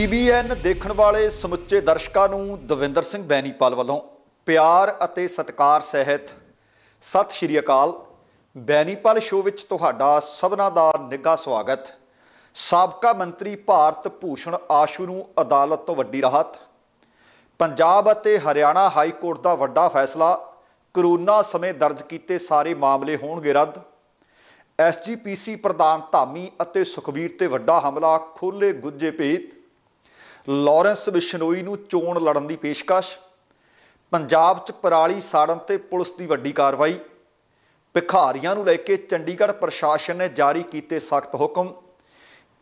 TBN ਦੇਖਣ ਵਾਲੇ ਸਮੁੱਚੇ ਦਰਸ਼ਕਾਂ ਨੂੰ ਦਵਿੰਦਰ ਸਿੰਘ ਬੈਣੀਪਾਲ ਵੱਲੋਂ ਪਿਆਰ ਅਤੇ ਸਤਿਕਾਰ ਸਹਿਤ ਸਤਿ ਸ਼੍ਰੀ ਅਕਾਲ ਬੈਣੀਪਾਲ ਸ਼ੋਅ ਵਿੱਚ ਤੁਹਾਡਾ ਸਭਨਾਂ ਦਾ ਨਿੱਘਾ ਸਵਾਗਤ ਸਾਬਕਾ ਮੰਤਰੀ ਭਾਰਤ ਭੂਸ਼ਣ ਆਸ਼ੂ ਨੂੰ ਅਦਾਲਤ ਤੋਂ ਵੱਡੀ ਰਾਹਤ ਪੰਜਾਬ ਅਤੇ ਹਰਿਆਣਾ ਹਾਈ ਕੋਰਟ ਦਾ ਵੱਡਾ ਫੈਸਲਾ ਕਰੋਨਾ ਸਮੇਂ ਦਰਜ ਕੀਤੇ ਸਾਰੇ ਮਾਮਲੇ ਹੋਣਗੇ ਰੱਦ ਐਸਜੀਪੀਸੀ ਪ੍ਰਧਾਨ ਧਾਮੀ ਅਤੇ ਸੁਖਵੀਰ ਤੇ ਵੱਡਾ ਹਮਲਾ ਖੋਲੇ ਗੁੱਜੇ ਪੇਤ ਲਾਰੈਂਸ ਬਿਸ਼ਨੋਈ ਨੂੰ ਚੋਣ ਲੜਨ ਦੀ ਪੇਸ਼ਕਸ਼ ਪੰਜਾਬ 'ਚ ਪਰਾਲੀ ਸਾੜਨ ਤੇ ਪੁਲਿਸ ਦੀ ਵੱਡੀ ਕਾਰਵਾਈ ਭਿਖਾਰੀਆਂ ਨੂੰ ਲੈ ਕੇ ਚੰਡੀਗੜ੍ਹ ਪ੍ਰਸ਼ਾਸਨ ਨੇ ਜਾਰੀ ਕੀਤੇ ਸਖਤ ਹੁਕਮ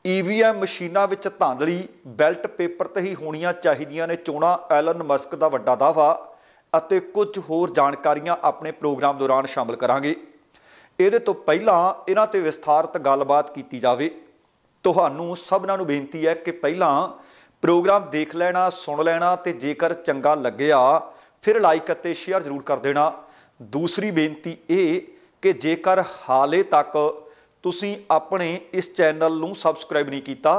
ਈਵੀਐਮ ਮਸ਼ੀਨਾਂ ਵਿੱਚ ਧਾਂਦਲੀ ਬੈਲਟ ਪੇਪਰ ਤੇ ਹੀ ਹੋਣੀਆਂ ਚਾਹੀਦੀਆਂ ਨੇ ਚੋਣਾ ਐਲਨ ਮਸਕ ਦਾ ਵੱਡਾ ਦਾਵਾ ਅਤੇ ਕੁਝ ਹੋਰ ਜਾਣਕਾਰੀਆਂ ਆਪਣੇ ਪ੍ਰੋਗਰਾਮ ਦੌਰਾਨ ਸ਼ਾਮਲ ਕਰਾਂਗੇ ਇਹਦੇ ਤੋਂ ਪਹਿਲਾਂ ਇਹਨਾਂ ਤੇ ਵਿਸਥਾਰਤ ਗੱਲਬਾਤ ਕੀਤੀ ਜਾਵੇ ਤੁਹਾਨੂੰ ਸਭਨਾਂ ਨੂੰ ਬੇਨਤੀ ਹੈ ਕਿ ਪਹਿਲਾਂ ਪ੍ਰੋਗਰਾਮ ਦੇਖ ਲੈਣਾ ਸੁਣ ਲੈਣਾ ਤੇ ਜੇਕਰ ਚੰਗਾ ਲੱਗਿਆ ਫਿਰ ਲਾਈਕ ਅਤੇ ਸ਼ੇਅਰ ਜ਼ਰੂਰ ਕਰ ਦੇਣਾ ਦੂਸਰੀ ਬੇਨਤੀ ਇਹ ਕਿ ਜੇਕਰ ਹਾਲੇ ਤੱਕ ਤੁਸੀਂ ਆਪਣੇ ਇਸ ਚੈਨਲ ਨੂੰ ਸਬਸਕ੍ਰਾਈਬ ਨਹੀਂ ਕੀਤਾ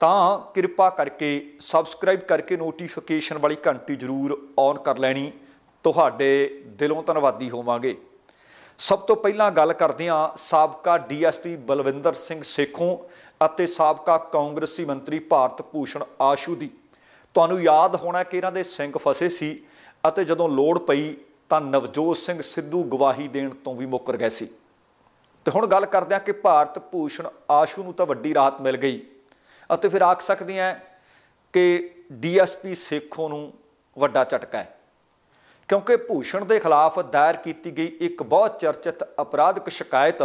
ਤਾਂ ਕਿਰਪਾ ਕਰਕੇ ਸਬਸਕ੍ਰਾਈਬ ਕਰਕੇ ਨੋਟੀਫਿਕੇਸ਼ਨ ਵਾਲੀ ਘੰਟੀ ਜ਼ਰੂਰ ਔਨ ਕਰ ਲੈਣੀ ਤੁਹਾਡੇ ਦਿਲੋਂ ਧੰਨਵਾਦੀ ਹੋਵਾਂਗੇ ਸਭ ਤੋਂ ਪਹਿਲਾਂ ਗੱਲ ਕਰਦੇ ਹਾਂ ਸਾਬਕਾ ਡੀਐਸਪੀ ਬਲਵਿੰਦਰ ਸਿੰਘ ਸੇਖੋਂ ਅਤੇ ਸਾਬਕਾ ਕਾਂਗਰਸੀ ਮੰਤਰੀ ਭਾਰਤ ਭੂਸ਼ਣ ਆਸ਼ੂ ਦੀ ਤੁਹਾਨੂੰ ਯਾਦ ਹੋਣਾ ਕਿ ਇਹਨਾਂ ਦੇ ਸਿੰਘ ਫਸੇ ਸੀ ਅਤੇ ਜਦੋਂ ਲੋੜ ਪਈ ਤਾਂ ਨਵਜੋਤ ਸਿੰਘ ਸਿੱਧੂ ਗਵਾਹੀ ਦੇਣ ਤੋਂ ਵੀ ਮੁੱਕਰ ਗਏ ਸੀ ਤੇ ਹੁਣ ਗੱਲ ਕਰਦੇ ਆ ਕਿ ਭਾਰਤ ਭੂਸ਼ਣ ਆਸ਼ੂ ਨੂੰ ਤਾਂ ਵੱਡੀ ਰਾਹਤ ਮਿਲ ਗਈ ਅਤੇ ਫਿਰ ਆਖ ਸਕਦੇ ਆ ਕਿ ਡੀਐਸਪੀ ਸੇਖੋਂ ਨੂੰ ਵੱਡਾ ਝਟਕਾ ਹੈ ਕਿਉਂਕਿ ਭੂਸ਼ਣ ਦੇ ਖਿਲਾਫ ਦਾਇਰ ਕੀਤੀ ਗਈ ਇੱਕ ਬਹੁਤ ਚਰਚਿਤ ਅਪਰਾਧਿਕ ਸ਼ਿਕਾਇਤ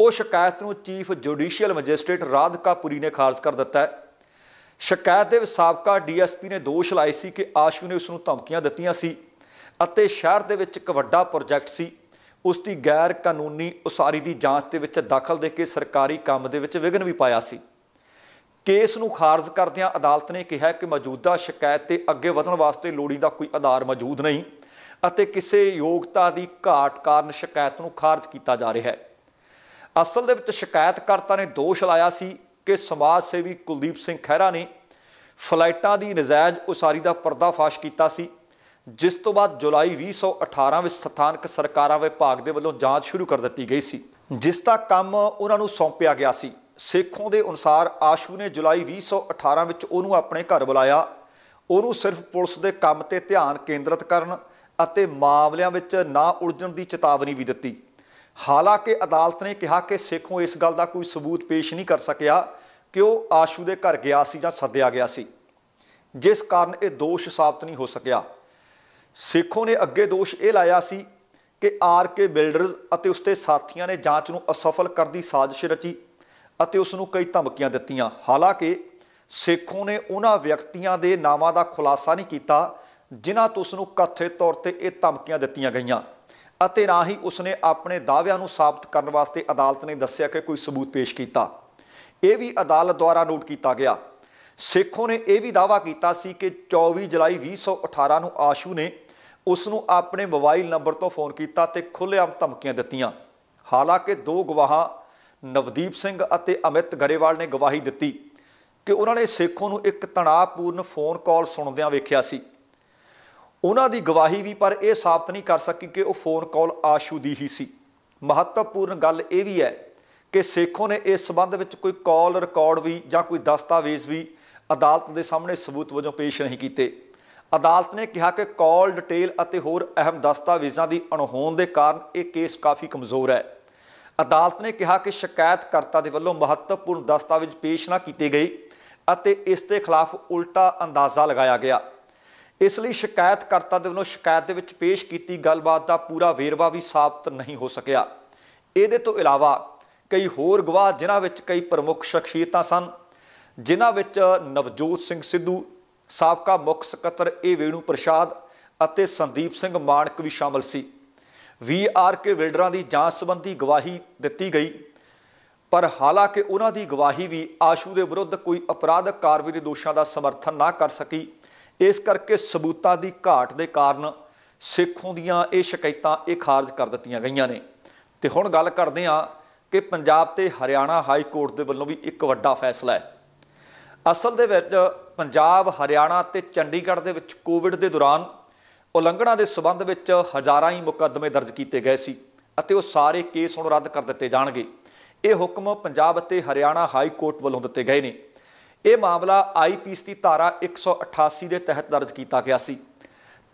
ਉਹ ਸ਼ਿਕਾਇਤ ਨੂੰ chief judicial magistrate Radhika Puri ਨੇ ਖਾਰਜ ਕਰ ਦਿੱਤਾ ਹੈ ਸ਼ਿਕਾਇਤ ਦੇ ਸਾਬਕਾ ਡੀਐਸਪੀ ਨੇ ਦੋਸ਼ ਲਾਏ ਸੀ ਕਿ ਆਸ਼ੂ ਨੇ ਉਸ ਨੂੰ ਧਮਕੀਆਂ ਦਿੱਤੀਆਂ ਸੀ ਅਤੇ ਸ਼ਹਿਰ ਦੇ ਵਿੱਚ ਇੱਕ ਵੱਡਾ ਪ੍ਰੋਜੈਕਟ ਸੀ ਉਸ ਦੀ ਗੈਰ ਕਾਨੂੰਨੀ ਉਸਾਰੀ ਦੀ ਜਾਂਚ ਦੇ ਵਿੱਚ ਦਖਲ ਦੇ ਕੇ ਸਰਕਾਰੀ ਕੰਮ ਦੇ ਵਿੱਚ ਵਿਘਨ ਵੀ ਪਾਇਆ ਸੀ ਕੇਸ ਨੂੰ ਖਾਰਜ ਕਰਦਿਆਂ ਅਦਾਲਤ ਨੇ ਕਿਹਾ ਕਿ ਮੌਜੂਦਾ ਸ਼ਿਕਾਇਤ ਤੇ ਅੱਗੇ ਵਧਣ ਵਾਸਤੇ ਲੋੜੀਂਦਾ ਕੋਈ ਆਧਾਰ ਮੌਜੂਦ ਨਹੀਂ ਅਤੇ ਕਿਸੇ ਯੋਗਤਾ ਦੀ ਘਾਟ ਕਾਰਨ ਸ਼ਿਕਾਇਤ ਨੂੰ ਖਾਰਜ ਕੀਤਾ ਜਾ ਰਿਹਾ ਹੈ ਅਸਲ ਦੇ ਵਿੱਚ ਸ਼ਿਕਾਇਤਕਰਤਾ ਨੇ ਦੋਸ਼ ਲਾਇਆ ਸੀ ਕਿ ਸਮਾਜ ਸੇਵੀ ਕੁਲਦੀਪ ਸਿੰਘ ਖਹਿਰਾ ਨੇ ਫਲਾਈਟਾਂ ਦੀ ਨਜਾਇਜ਼ ਉਸਾਰੀ ਦਾ ਪਰਦਾਫਾਸ਼ ਕੀਤਾ ਸੀ ਜਿਸ ਤੋਂ ਬਾਅਦ ਜੁਲਾਈ 2018 ਵਿੱਚ ਸਥਾਨਕ ਸਰਕਾਰਾਂ ਵਿਭਾਗ ਦੇ ਵੱਲੋਂ ਜਾਂਚ ਸ਼ੁਰੂ ਕਰ ਦਿੱਤੀ ਗਈ ਸੀ ਜਿਸ ਦਾ ਕੰਮ ਉਹਨਾਂ ਨੂੰ ਸੌਂਪਿਆ ਗਿਆ ਸੀ ਸੇਖੋਂ ਦੇ ਅਨੁਸਾਰ ਆਸ਼ੂ ਨੇ ਜੁਲਾਈ 2018 ਵਿੱਚ ਉਹਨੂੰ ਆਪਣੇ ਘਰ ਬੁਲਾਇਆ ਉਹਨੂੰ ਸਿਰਫ ਪੁਲਿਸ ਦੇ ਕੰਮ ਤੇ ਧਿਆਨ ਕੇਂਦਰਿਤ ਕਰਨ ਅਤੇ ਮਾਮਲਿਆਂ ਵਿੱਚ ਨਾ ਉਲਝਣ ਦੀ ਚੇਤਾਵਨੀ ਵੀ ਦਿੱਤੀ ਹਾਲਾਂਕਿ ਅਦਾਲਤ ਨੇ ਕਿਹਾ ਕਿ ਸੇਖੋਂ ਇਸ ਗੱਲ ਦਾ ਕੋਈ ਸਬੂਤ ਪੇਸ਼ ਨਹੀਂ ਕਰ ਸਕਿਆ ਕਿ ਉਹ ਆਸ਼ੂ ਦੇ ਘਰ ਗਿਆ ਸੀ ਜਾਂ ਸੱਦਿਆ ਗਿਆ ਸੀ ਜਿਸ ਕਾਰਨ ਇਹ ਦੋਸ਼ ਸਾਬਤ ਨਹੀਂ ਹੋ ਸਕਿਆ ਸੇਖੋਂ ਨੇ ਅੱਗੇ ਦੋਸ਼ ਇਹ ਲਾਇਆ ਸੀ ਕਿ ਆਰ ਕੇ ਬਿਲਡਰਸ ਅਤੇ ਉਸਦੇ ਸਾਥੀਆਂ ਨੇ ਜਾਂਚ ਨੂੰ ਅਸਫਲ ਕਰਨ ਦੀ ਸਾਜ਼ਿਸ਼ ਰਚੀ ਅਤੇ ਉਸ ਨੂੰ ਕਈ ਧਮਕੀਆਂ ਦਿੱਤੀਆਂ ਹਾਲਾਂਕਿ ਸੇਖੋਂ ਨੇ ਉਹਨਾਂ ਵਿਅਕਤੀਆਂ ਦੇ ਨਾਵਾਂ ਦਾ ਖੁਲਾਸਾ ਨਹੀਂ ਕੀਤਾ ਜਿਨ੍ਹਾਂ ਤੋਂ ਉਸ ਨੂੰ ਕਥਿਤ ਤੌਰ ਤੇ ਇਹ ਧਮਕੀਆਂ ਦਿੱਤੀਆਂ ਗਈਆਂ ਅਤੇ ਨਾ ਹੀ ਉਸਨੇ ਆਪਣੇ ਦਾਅਵਿਆਂ ਨੂੰ ਸਾਬਤ ਕਰਨ ਵਾਸਤੇ ਅਦਾਲਤ ਨੇ ਦੱਸਿਆ ਕਿ ਕੋਈ ਸਬੂਤ ਪੇਸ਼ ਕੀਤਾ ਇਹ ਵੀ ਅਦਾਲਤ ਦੁਆਰਾ ਨੋਟ ਕੀਤਾ ਗਿਆ ਸੇਖੋ ਨੇ ਇਹ ਵੀ ਦਾਅਵਾ ਕੀਤਾ ਸੀ ਕਿ 24 ਜੁਲਾਈ 2018 ਨੂੰ ਆਸ਼ੂ ਨੇ ਉਸ ਨੂੰ ਆਪਣੇ ਮੋਬਾਈਲ ਨੰਬਰ ਤੋਂ ਫੋਨ ਕੀਤਾ ਤੇ ਖੁੱਲ੍ਹੇਆਮ ਧਮਕੀਆਂ ਦਿੱਤੀਆਂ ਹਾਲਾਂਕਿ ਦੋ ਗਵਾਹਾਂ ਨਵਦੀਪ ਸਿੰਘ ਅਤੇ ਅਮਿਤ ਗਰੇਵਾਲ ਨੇ ਗਵਾਹੀ ਦਿੱਤੀ ਕਿ ਉਹਨਾਂ ਨੇ ਸੇਖੋ ਨੂੰ ਇੱਕ ਤਣਾਅਪੂਰਨ ਫੋਨ ਕਾਲ ਸੁਣਦਿਆਂ ਵੇਖਿਆ ਸੀ ਉਹਨਾਂ ਦੀ ਗਵਾਹੀ ਵੀ ਪਰ ਇਹ ਸਾਬਤ ਨਹੀਂ ਕਰ ਸਕੀ ਕਿ ਉਹ ਫੋਨ ਕਾਲ ਆਸ਼ੂ ਦੀ ਹੀ ਸੀ ਮਹੱਤਵਪੂਰਨ ਗੱਲ ਇਹ ਵੀ ਹੈ ਕਿ ਸੇਖੋ ਨੇ ਇਸ ਸਬੰਧ ਵਿੱਚ ਕੋਈ ਕਾਲ ਰਿਕਾਰਡ ਵੀ ਜਾਂ ਕੋਈ ਦਸਤਾਵੇਜ਼ ਵੀ ਅਦਾਲਤ ਦੇ ਸਾਹਮਣੇ ਸਬੂਤ ਵਜੋਂ ਪੇਸ਼ ਨਹੀਂ ਕੀਤੇ ਅਦਾਲਤ ਨੇ ਕਿਹਾ ਕਿ ਕਾਲ ਡਿਟੇਲ ਅਤੇ ਹੋਰ ਅਹਿਮ ਦਸਤਾਵੇਜ਼ਾਂ ਦੀ ਅਣਹੋਣ ਦੇ ਕਾਰਨ ਇਹ ਕੇਸ ਕਾਫੀ ਕਮਜ਼ੋਰ ਹੈ ਅਦਾਲਤ ਨੇ ਕਿਹਾ ਕਿ ਸ਼ਿਕਾਇਤਕਰਤਾ ਦੇ ਵੱਲੋਂ ਮਹੱਤਵਪੂਰਨ ਦਸਤਾਵੇਜ਼ ਪੇਸ਼ ਨਾ ਕੀਤੇ ਗਏ ਅਤੇ ਇਸ ਦੇ ਖਿਲਾਫ ਉਲਟਾ ਅੰਦਾਜ਼ਾ ਲਗਾਇਆ ਗਿਆ ਇਸ ਲਈ ਸ਼ਿਕਾਇਤਕਰਤਾ ਦੇ ਵੱਲੋਂ ਸ਼ਿਕਾਇਤ ਦੇ ਵਿੱਚ ਪੇਸ਼ ਕੀਤੀ ਗੱਲਬਾਤ ਦਾ ਪੂਰਾ ਵੇਰਵਾ ਵੀ ਸਾਬਤ ਨਹੀਂ ਹੋ ਸਕਿਆ ਇਹਦੇ ਤੋਂ ਇਲਾਵਾ ਕਈ ਹੋਰ ਗਵਾਹ ਜਿਨ੍ਹਾਂ ਵਿੱਚ ਕਈ ਪ੍ਰਮੁੱਖ ਸ਼ਖਸੀਅਤਾਂ ਸਨ ਜਿਨ੍ਹਾਂ ਵਿੱਚ ਨਵਜੋਤ ਸਿੰਘ ਸਿੱਧੂ ਸਾਬਕਾ ਮੁੱਖ ਸਕੱਤਰ ਏ ਵੇਣੂ ਪ੍ਰਸ਼ਾਦ ਅਤੇ ਸੰਦੀਪ ਸਿੰਘ ਮਾਨਕ ਵੀ ਸ਼ਾਮਲ ਸੀ ਵੀ ਆਰ ਕੇ ਵਿਲਡਰਾਂ ਦੀ ਜਾਂਚ ਸੰਬੰਧੀ ਗਵਾਹੀ ਦਿੱਤੀ ਗਈ ਪਰ ਹਾਲਾਂਕਿ ਉਹਨਾਂ ਦੀ ਗਵਾਹੀ ਵੀ ਆਸ਼ੂ ਦੇ ਵਿਰੁੱਧ ਕੋਈ ਅਪਰਾਧਕ ਕਾਰਵਾਈ ਦੇ ਦੋਸ਼ਾਂ ਦਾ ਸਮਰਥਨ ਨਾ ਕਰ ਸਕੀ ਇਸ ਕਰਕੇ ਸਬੂਤਾਂ ਦੀ ਘਾਟ ਦੇ ਕਾਰਨ ਸਿੱਖੋਂ ਦੀਆਂ ਇਹ ਸ਼ਿਕਾਇਤਾਂ ਇਹ ਖਾਰਜ ਕਰ ਦਿੱਤੀਆਂ ਗਈਆਂ ਨੇ ਤੇ ਹੁਣ ਗੱਲ ਕਰਦੇ ਆ ਕਿ ਪੰਜਾਬ ਤੇ ਹਰਿਆਣਾ ਹਾਈ ਕੋਰਟ ਦੇ ਵੱਲੋਂ ਵੀ ਇੱਕ ਵੱਡਾ ਫੈਸਲਾ ਹੈ ਅਸਲ ਦੇ ਵਿੱਚ ਪੰਜਾਬ ਹਰਿਆਣਾ ਤੇ ਚੰਡੀਗੜ੍ਹ ਦੇ ਵਿੱਚ ਕੋਵਿਡ ਦੇ ਦੌਰਾਨ ਉਲੰਘਣਾ ਦੇ ਸਬੰਧ ਵਿੱਚ ਹਜ਼ਾਰਾਂ ਹੀ ਮੁਕੱਦਮੇ ਦਰਜ ਕੀਤੇ ਗਏ ਸੀ ਅਤੇ ਉਹ ਸਾਰੇ ਕੇਸ ਹੁਣ ਰੱਦ ਕਰ ਦਿੱਤੇ ਜਾਣਗੇ ਇਹ ਹੁਕਮ ਪੰਜਾਬ ਅਤੇ ਹਰਿਆਣਾ ਹਾਈ ਕੋਰਟ ਵੱਲੋਂ ਦਿੱਤੇ ਗਏ ਨੇ ਇਹ ਮਾਮਲਾ ਆਈਪੀਸੀ ਦੀ ਧਾਰਾ 188 ਦੇ ਤਹਿਤ ਦਰਜ ਕੀਤਾ ਗਿਆ ਸੀ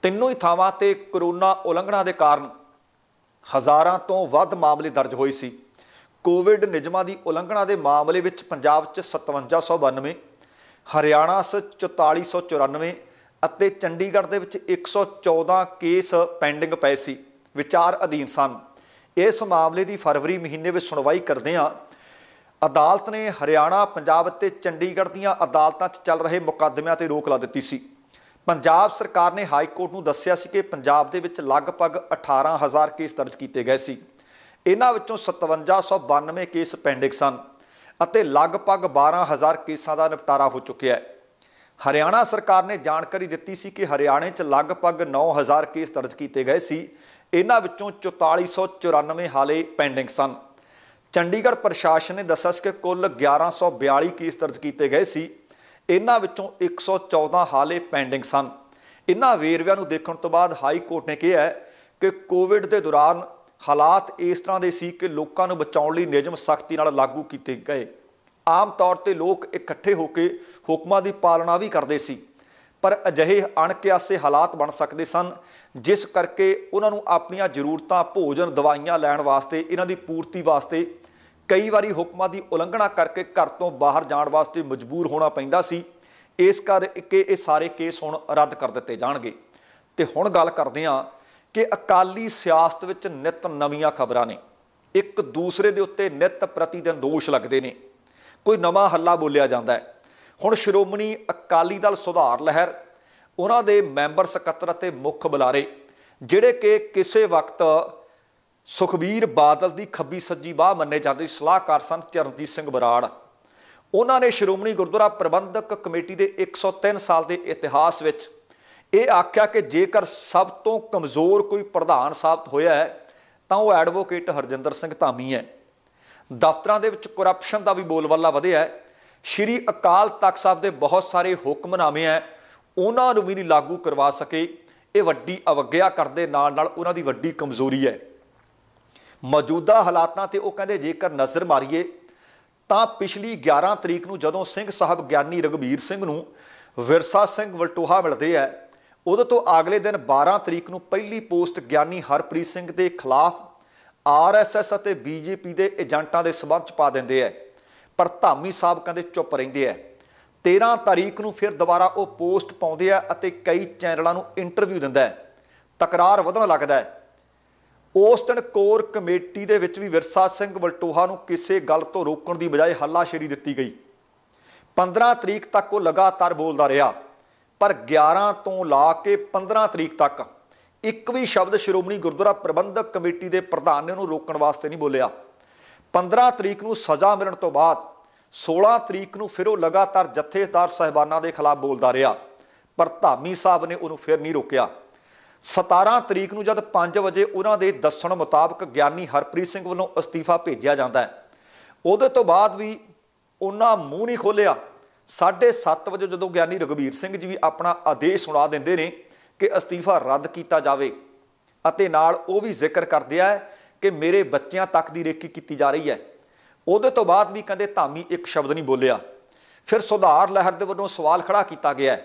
ਤਿੰਨੋਂ ਹੀ ਥਾਵਾਂ ਤੇ ਕਰੋਨਾ ਉਲੰਘਣਾ ਦੇ ਕਾਰਨ ਹਜ਼ਾਰਾਂ ਤੋਂ ਵੱਧ ਮਾਮਲੇ ਦਰਜ ਹੋਏ ਸੀ ਕੋਵਿਡ ਨਿਯਮਾਂ ਦੀ ਉਲੰਘਣਾ ਦੇ ਮਾਮਲੇ ਵਿੱਚ ਪੰਜਾਬ 'ਚ 5792 ਹਰਿਆਣਾ 'ਚ 4494 ਅਤੇ ਚੰਡੀਗੜ੍ਹ ਦੇ ਵਿੱਚ 114 ਕੇਸ ਪੈਂਡਿੰਗ ਪਏ ਸੀ ਵਿਚਾਰ ਅਧੀਨ ਸਨ ਇਸ ਮਾਮਲੇ ਦੀ ਫਰਵਰੀ ਮਹੀਨੇ ਵਿੱਚ ਸੁਣਵਾਈ ਕਰਦੇ ਆਂ ਅਦਾਲਤ ਨੇ ਹਰਿਆਣਾ ਪੰਜਾਬ ਅਤੇ ਚੰਡੀਗੜ੍ਹ ਦੀਆਂ ਅਦਾਲਤਾਂ 'ਚ ਚੱਲ ਰਹੇ ਮੁਕੱਦਮਿਆਂ ਤੇ ਰੋਕ ਲਾ ਦਿੱਤੀ ਸੀ ਪੰਜਾਬ ਸਰਕਾਰ ਨੇ ਹਾਈ ਕੋਰਟ ਨੂੰ ਦੱਸਿਆ ਸੀ ਕਿ ਪੰਜਾਬ ਦੇ ਵਿੱਚ ਲਗਭਗ 18000 ਕੇਸ ਦਰਜ ਕੀਤੇ ਗਏ ਸੀ ਇਹਨਾਂ ਵਿੱਚੋਂ 5792 ਕੇਸ ਪੈਂਡਿੰਗ ਸਨ ਅਤੇ ਲਗਭਗ 12000 ਕੇਸਾਂ ਦਾ ਨਿਪਟਾਰਾ ਹੋ ਚੁੱਕਿਆ ਹੈ ਹਰਿਆਣਾ ਸਰਕਾਰ ਨੇ ਜਾਣਕਾਰੀ ਦਿੱਤੀ ਸੀ ਕਿ ਹਰਿਆਣੇ 'ਚ ਲਗਭਗ 9000 ਕੇਸ ਦਰਜ ਕੀਤੇ ਗਏ ਸੀ ਇਹਨਾਂ ਵਿੱਚੋਂ 4494 ਹਾਲੇ ਪੈਂਡਿੰਗ ਸਨ ਚੰਡੀਗੜ੍ਹ ਪ੍ਰਸ਼ਾਸਨ ਨੇ ਦੱਸਿਆ ਸੀ ਕਿ ਕੁੱਲ 1142 ਕੇਸ ਦਰਜ ਕੀਤੇ ਗਏ ਸੀ ਇਹਨਾਂ ਵਿੱਚੋਂ 114 ਹਾਲੇ ਪੈਂਡਿੰਗ ਸਨ ਇਹਨਾਂ ਵੇਰਵਿਆਂ ਨੂੰ ਦੇਖਣ ਤੋਂ ਬਾਅਦ ਹਾਈ ਕੋਰਟ ਨੇ ਕਿਹਾ ਕਿ ਕੋਵਿਡ ਦੇ ਦੌਰਾਨ ਹਾਲਾਤ ਇਸ ਤਰ੍ਹਾਂ ਦੇ ਸੀ ਕਿ ਲੋਕਾਂ ਨੂੰ ਬਚਾਉਣ ਲਈ ਨਿਯਮ ਸਖਤੀ ਨਾਲ ਲਾਗੂ ਕੀਤੇ ਗਏ ਆਮ ਤੌਰ ਤੇ ਲੋਕ ਇਕੱਠੇ ਹੋ ਕੇ ਹੁਕਮਾਂ ਦੀ ਪਾਲਣਾ ਵੀ ਕਰਦੇ ਸੀ ਪਰ ਅਜਿਹੇ ਅਣਕਿਆਸੇ ਹਾਲਾਤ ਬਣ ਸਕਦੇ ਸਨ ਜਿਸ ਕਰਕੇ ਉਹਨਾਂ ਨੂੰ ਆਪਣੀਆਂ ਜ਼ਰੂਰਤਾਂ ਭੋਜਨ ਦਵਾਈਆਂ ਲੈਣ ਵਾਸਤੇ ਇਹਨਾਂ ਦੀ ਪੂਰਤੀ ਵਾਸਤੇ ਕਈ ਵਾਰੀ ਹੁਕਮਾਂ ਦੀ ਉਲੰਘਣਾ ਕਰਕੇ ਘਰ ਤੋਂ ਬਾਹਰ ਜਾਣ ਵਾਸਤੇ ਮਜਬੂਰ ਹੋਣਾ ਪੈਂਦਾ ਸੀ ਇਸ ਕਰਕੇ ਇਹ ਸਾਰੇ ਕੇਸ ਹੁਣ ਰੱਦ ਕਰ ਦਿੱਤੇ ਜਾਣਗੇ ਤੇ ਹੁਣ ਗੱਲ ਕਰਦੇ ਹਾਂ ਕਿ ਅਕਾਲੀ ਸਿਆਸਤ ਵਿੱਚ ਨਿਤ ਨਵੀਆਂ ਖਬਰਾਂ ਨੇ ਇੱਕ ਦੂਸਰੇ ਦੇ ਉੱਤੇ ਨਿਤ ਪ੍ਰਤੀਦਿਨ ਦੋਸ਼ ਲੱਗਦੇ ਨੇ ਕੋਈ ਨਵਾਂ ਹੱਲਾ ਬੋਲਿਆ ਜਾਂਦਾ ਹੁਣ ਸ਼੍ਰੋਮਣੀ ਅਕਾਲੀ ਦਲ ਸੁਧਾਰ ਲਹਿਰ ਉਹਨਾਂ ਦੇ ਮੈਂਬਰ ਸਕੱਤਰ ਅਤੇ ਮੁੱਖ ਬੁਲਾਰੇ ਜਿਹੜੇ ਕਿ ਕਿਸੇ ਵਕਤ ਸੁਖਬੀਰ ਬਾਦਲ ਦੀ ਖੱਬੀ ਸੱਜੀ ਬਾਹ ਮੰਨੇ ਜਾਂਦੇ ਸਲਾਹਕਾਰ ਸਨ ਚਰਨਜੀਤ ਸਿੰਘ ਬਰਾੜ ਉਹਨਾਂ ਨੇ ਸ਼੍ਰੋਮਣੀ ਗੁਰਦੁਆਰਾ ਪ੍ਰਬੰਧਕ ਕਮੇਟੀ ਦੇ 103 ਸਾਲ ਦੇ ਇਤਿਹਾਸ ਵਿੱਚ ਇਹ ਆਖਿਆ ਕਿ ਜੇਕਰ ਸਭ ਤੋਂ ਕਮਜ਼ੋਰ ਕੋਈ ਪ੍ਰਧਾਨ ਸਾਬਤ ਹੋਇਆ ਹੈ ਤਾਂ ਉਹ ਐਡਵੋਕੇਟ ਹਰਜਿੰਦਰ ਸਿੰਘ ਧਾਮੀ ਹੈ ਦਫ਼ਤਰਾਂ ਦੇ ਵਿੱਚ ਕਰਪਸ਼ਨ ਦਾ ਵੀ ਬੋਲਬਾਲਾ ਵਧਿਆ ਹੈ ਸ਼੍ਰੀ ਅਕਾਲ ਤਖਤ ਸਾਹਿਬ ਦੇ ਬਹੁਤ ਸਾਰੇ ਹੁਕਮਨਾਮੇ ਹੈ ਉਹਨਾਂ ਨੂੰ ਵੀ ਨਹੀਂ ਲਾਗੂ ਕਰਵਾ ਸਕੇ ਇਹ ਵੱਡੀ ਅਵਗਿਆ ਕਰਦੇ ਨਾਲ ਨਾਲ ਉਹਨਾਂ ਦੀ ਵੱਡੀ ਕਮਜ਼ੋਰੀ ਹੈ ਮੌਜੂਦਾ ਹਾਲਾਤਾਂ ਤੇ ਉਹ ਕਹਿੰਦੇ ਜੇਕਰ ਨਜ਼ਰ ਮਾਰੀਏ ਤਾਂ ਪਿਛਲੀ 11 ਤਰੀਕ ਨੂੰ ਜਦੋਂ ਸਿੰਘ ਸਾਹਿਬ ਗਿਆਨੀ ਰਗਵੀਰ ਸਿੰਘ ਨੂੰ ਵਿਰਸਾ ਸਿੰਘ ਵਲਟੋਹਾ ਮਿਲਦੇ ਆ ਉਦੋਂ ਤੋਂ ਅਗਲੇ ਦਿਨ 12 ਤਰੀਕ ਨੂੰ ਪਹਿਲੀ ਪੋਸਟ ਗਿਆਨੀ ਹਰਪ੍ਰੀਤ ਸਿੰਘ ਦੇ ਖਿਲਾਫ ਆਰਐਸਐਸ ਅਤੇ ਬੀਜੇਪੀ ਦੇ ਏਜੰਟਾਂ ਦੇ ਸਬੰਧ ਚ ਪਾ ਦਿੰਦੇ ਐ ਪਰ ਧਾਮੀ ਸਾਹਿਬ ਕਹਿੰਦੇ ਚੁੱਪ ਰਹਿੰਦੇ ਐ 13 ਤਾਰੀਖ ਨੂੰ ਫਿਰ ਦੁਬਾਰਾ ਉਹ ਪੋਸਟ ਪਾਉਂਦੇ ਆ ਅਤੇ ਕਈ ਚੈਨਲਾਂ ਨੂੰ ਇੰਟਰਵਿਊ ਦਿੰਦਾ ਹੈ ਤਕਰਾਰ ਵਧਣ ਲੱਗਦਾ ਹੈ ਉਸ ਦਿਨ ਕੋਰ ਕਮੇਟੀ ਦੇ ਵਿੱਚ ਵੀ ਵਿਰਸਾ ਸਿੰਘ ਵਲਟੋਹਾ ਨੂੰ ਕਿਸੇ ਗੱਲ ਤੋਂ ਰੋਕਣ ਦੀ ਬਜਾਏ ਹੱਲਾਸ਼ੇਰੀ ਦਿੱਤੀ ਗਈ 15 ਤਰੀਕ ਤੱਕ ਉਹ ਲਗਾਤਾਰ ਬੋਲਦਾ ਰਿਹਾ ਪਰ 11 ਤੋਂ ਲਾ ਕੇ 15 ਤਰੀਕ ਤੱਕ ਇੱਕ ਵੀ ਸ਼ਬਦ ਸ਼੍ਰੋਮਣੀ ਗੁਰਦੁਆਰਾ ਪ੍ਰਬੰਧਕ ਕਮੇਟੀ ਦੇ ਪ੍ਰਧਾਨ ਨੇ ਉਹਨੂੰ ਰੋਕਣ ਵਾਸਤੇ ਨਹੀਂ ਬੋਲਿਆ 15 ਤਰੀਕ ਨੂੰ ਸਜ਼ਾ ਮਿਲਣ ਤੋਂ ਬਾਅਦ 16 ਤਰੀਕ ਨੂੰ ਫਿਰ ਉਹ ਲਗਾਤਾਰ ਜਥੇਦਾਰ ਸਹਿਬਾਨਾਂ ਦੇ ਖਿਲਾਫ ਬੋਲਦਾ ਰਿਹਾ ਪਰ ਧਾਮੀ ਸਾਹਿਬ ਨੇ ਉਹਨੂੰ ਫਿਰ ਨਹੀਂ ਰੋਕਿਆ 17 ਤਰੀਕ ਨੂੰ ਜਦ 5 ਵਜੇ ਉਹਨਾਂ ਦੇ ਦੱਸਣ ਮੁਤਾਬਕ ਗਿਆਨੀ ਹਰਪ੍ਰੀਤ ਸਿੰਘ ਵੱਲੋਂ ਅਸਤੀਫਾ ਭੇਜਿਆ ਜਾਂਦਾ ਹੈ ਉਹਦੇ ਤੋਂ ਬਾਅਦ ਵੀ ਉਹਨਾਂ ਮੂੰਹ ਨਹੀਂ ਖੋਲਿਆ 7:30 ਵਜੇ ਜਦੋਂ ਗਿਆਨੀ ਰਗਵੀਰ ਸਿੰਘ ਜੀ ਵੀ ਆਪਣਾ ਆਦੇਸ਼ ਸੁਣਾ ਦਿੰਦੇ ਨੇ ਕਿ ਅਸਤੀਫਾ ਰੱਦ ਕੀਤਾ ਜਾਵੇ ਅਤੇ ਨਾਲ ਉਹ ਵੀ ਜ਼ਿਕਰ ਕਰਦਿਆ ਕਿ ਮੇਰੇ ਬੱਚਿਆਂ ਤੱਕ ਦੀ ਰੇਕੀ ਕੀਤੀ ਜਾ ਰਹੀ ਹੈ ਉਹਦੇ ਤੋਂ ਬਾਅਦ ਵੀ ਕਹਿੰਦੇ ਧਾਮੀ ਇੱਕ ਸ਼ਬਦ ਨਹੀਂ ਬੋਲਿਆ ਫਿਰ ਸੁਧਾਰ ਲਹਿਰ ਦੇ ਵੱਲੋਂ ਸਵਾਲ ਖੜਾ ਕੀਤਾ ਗਿਆ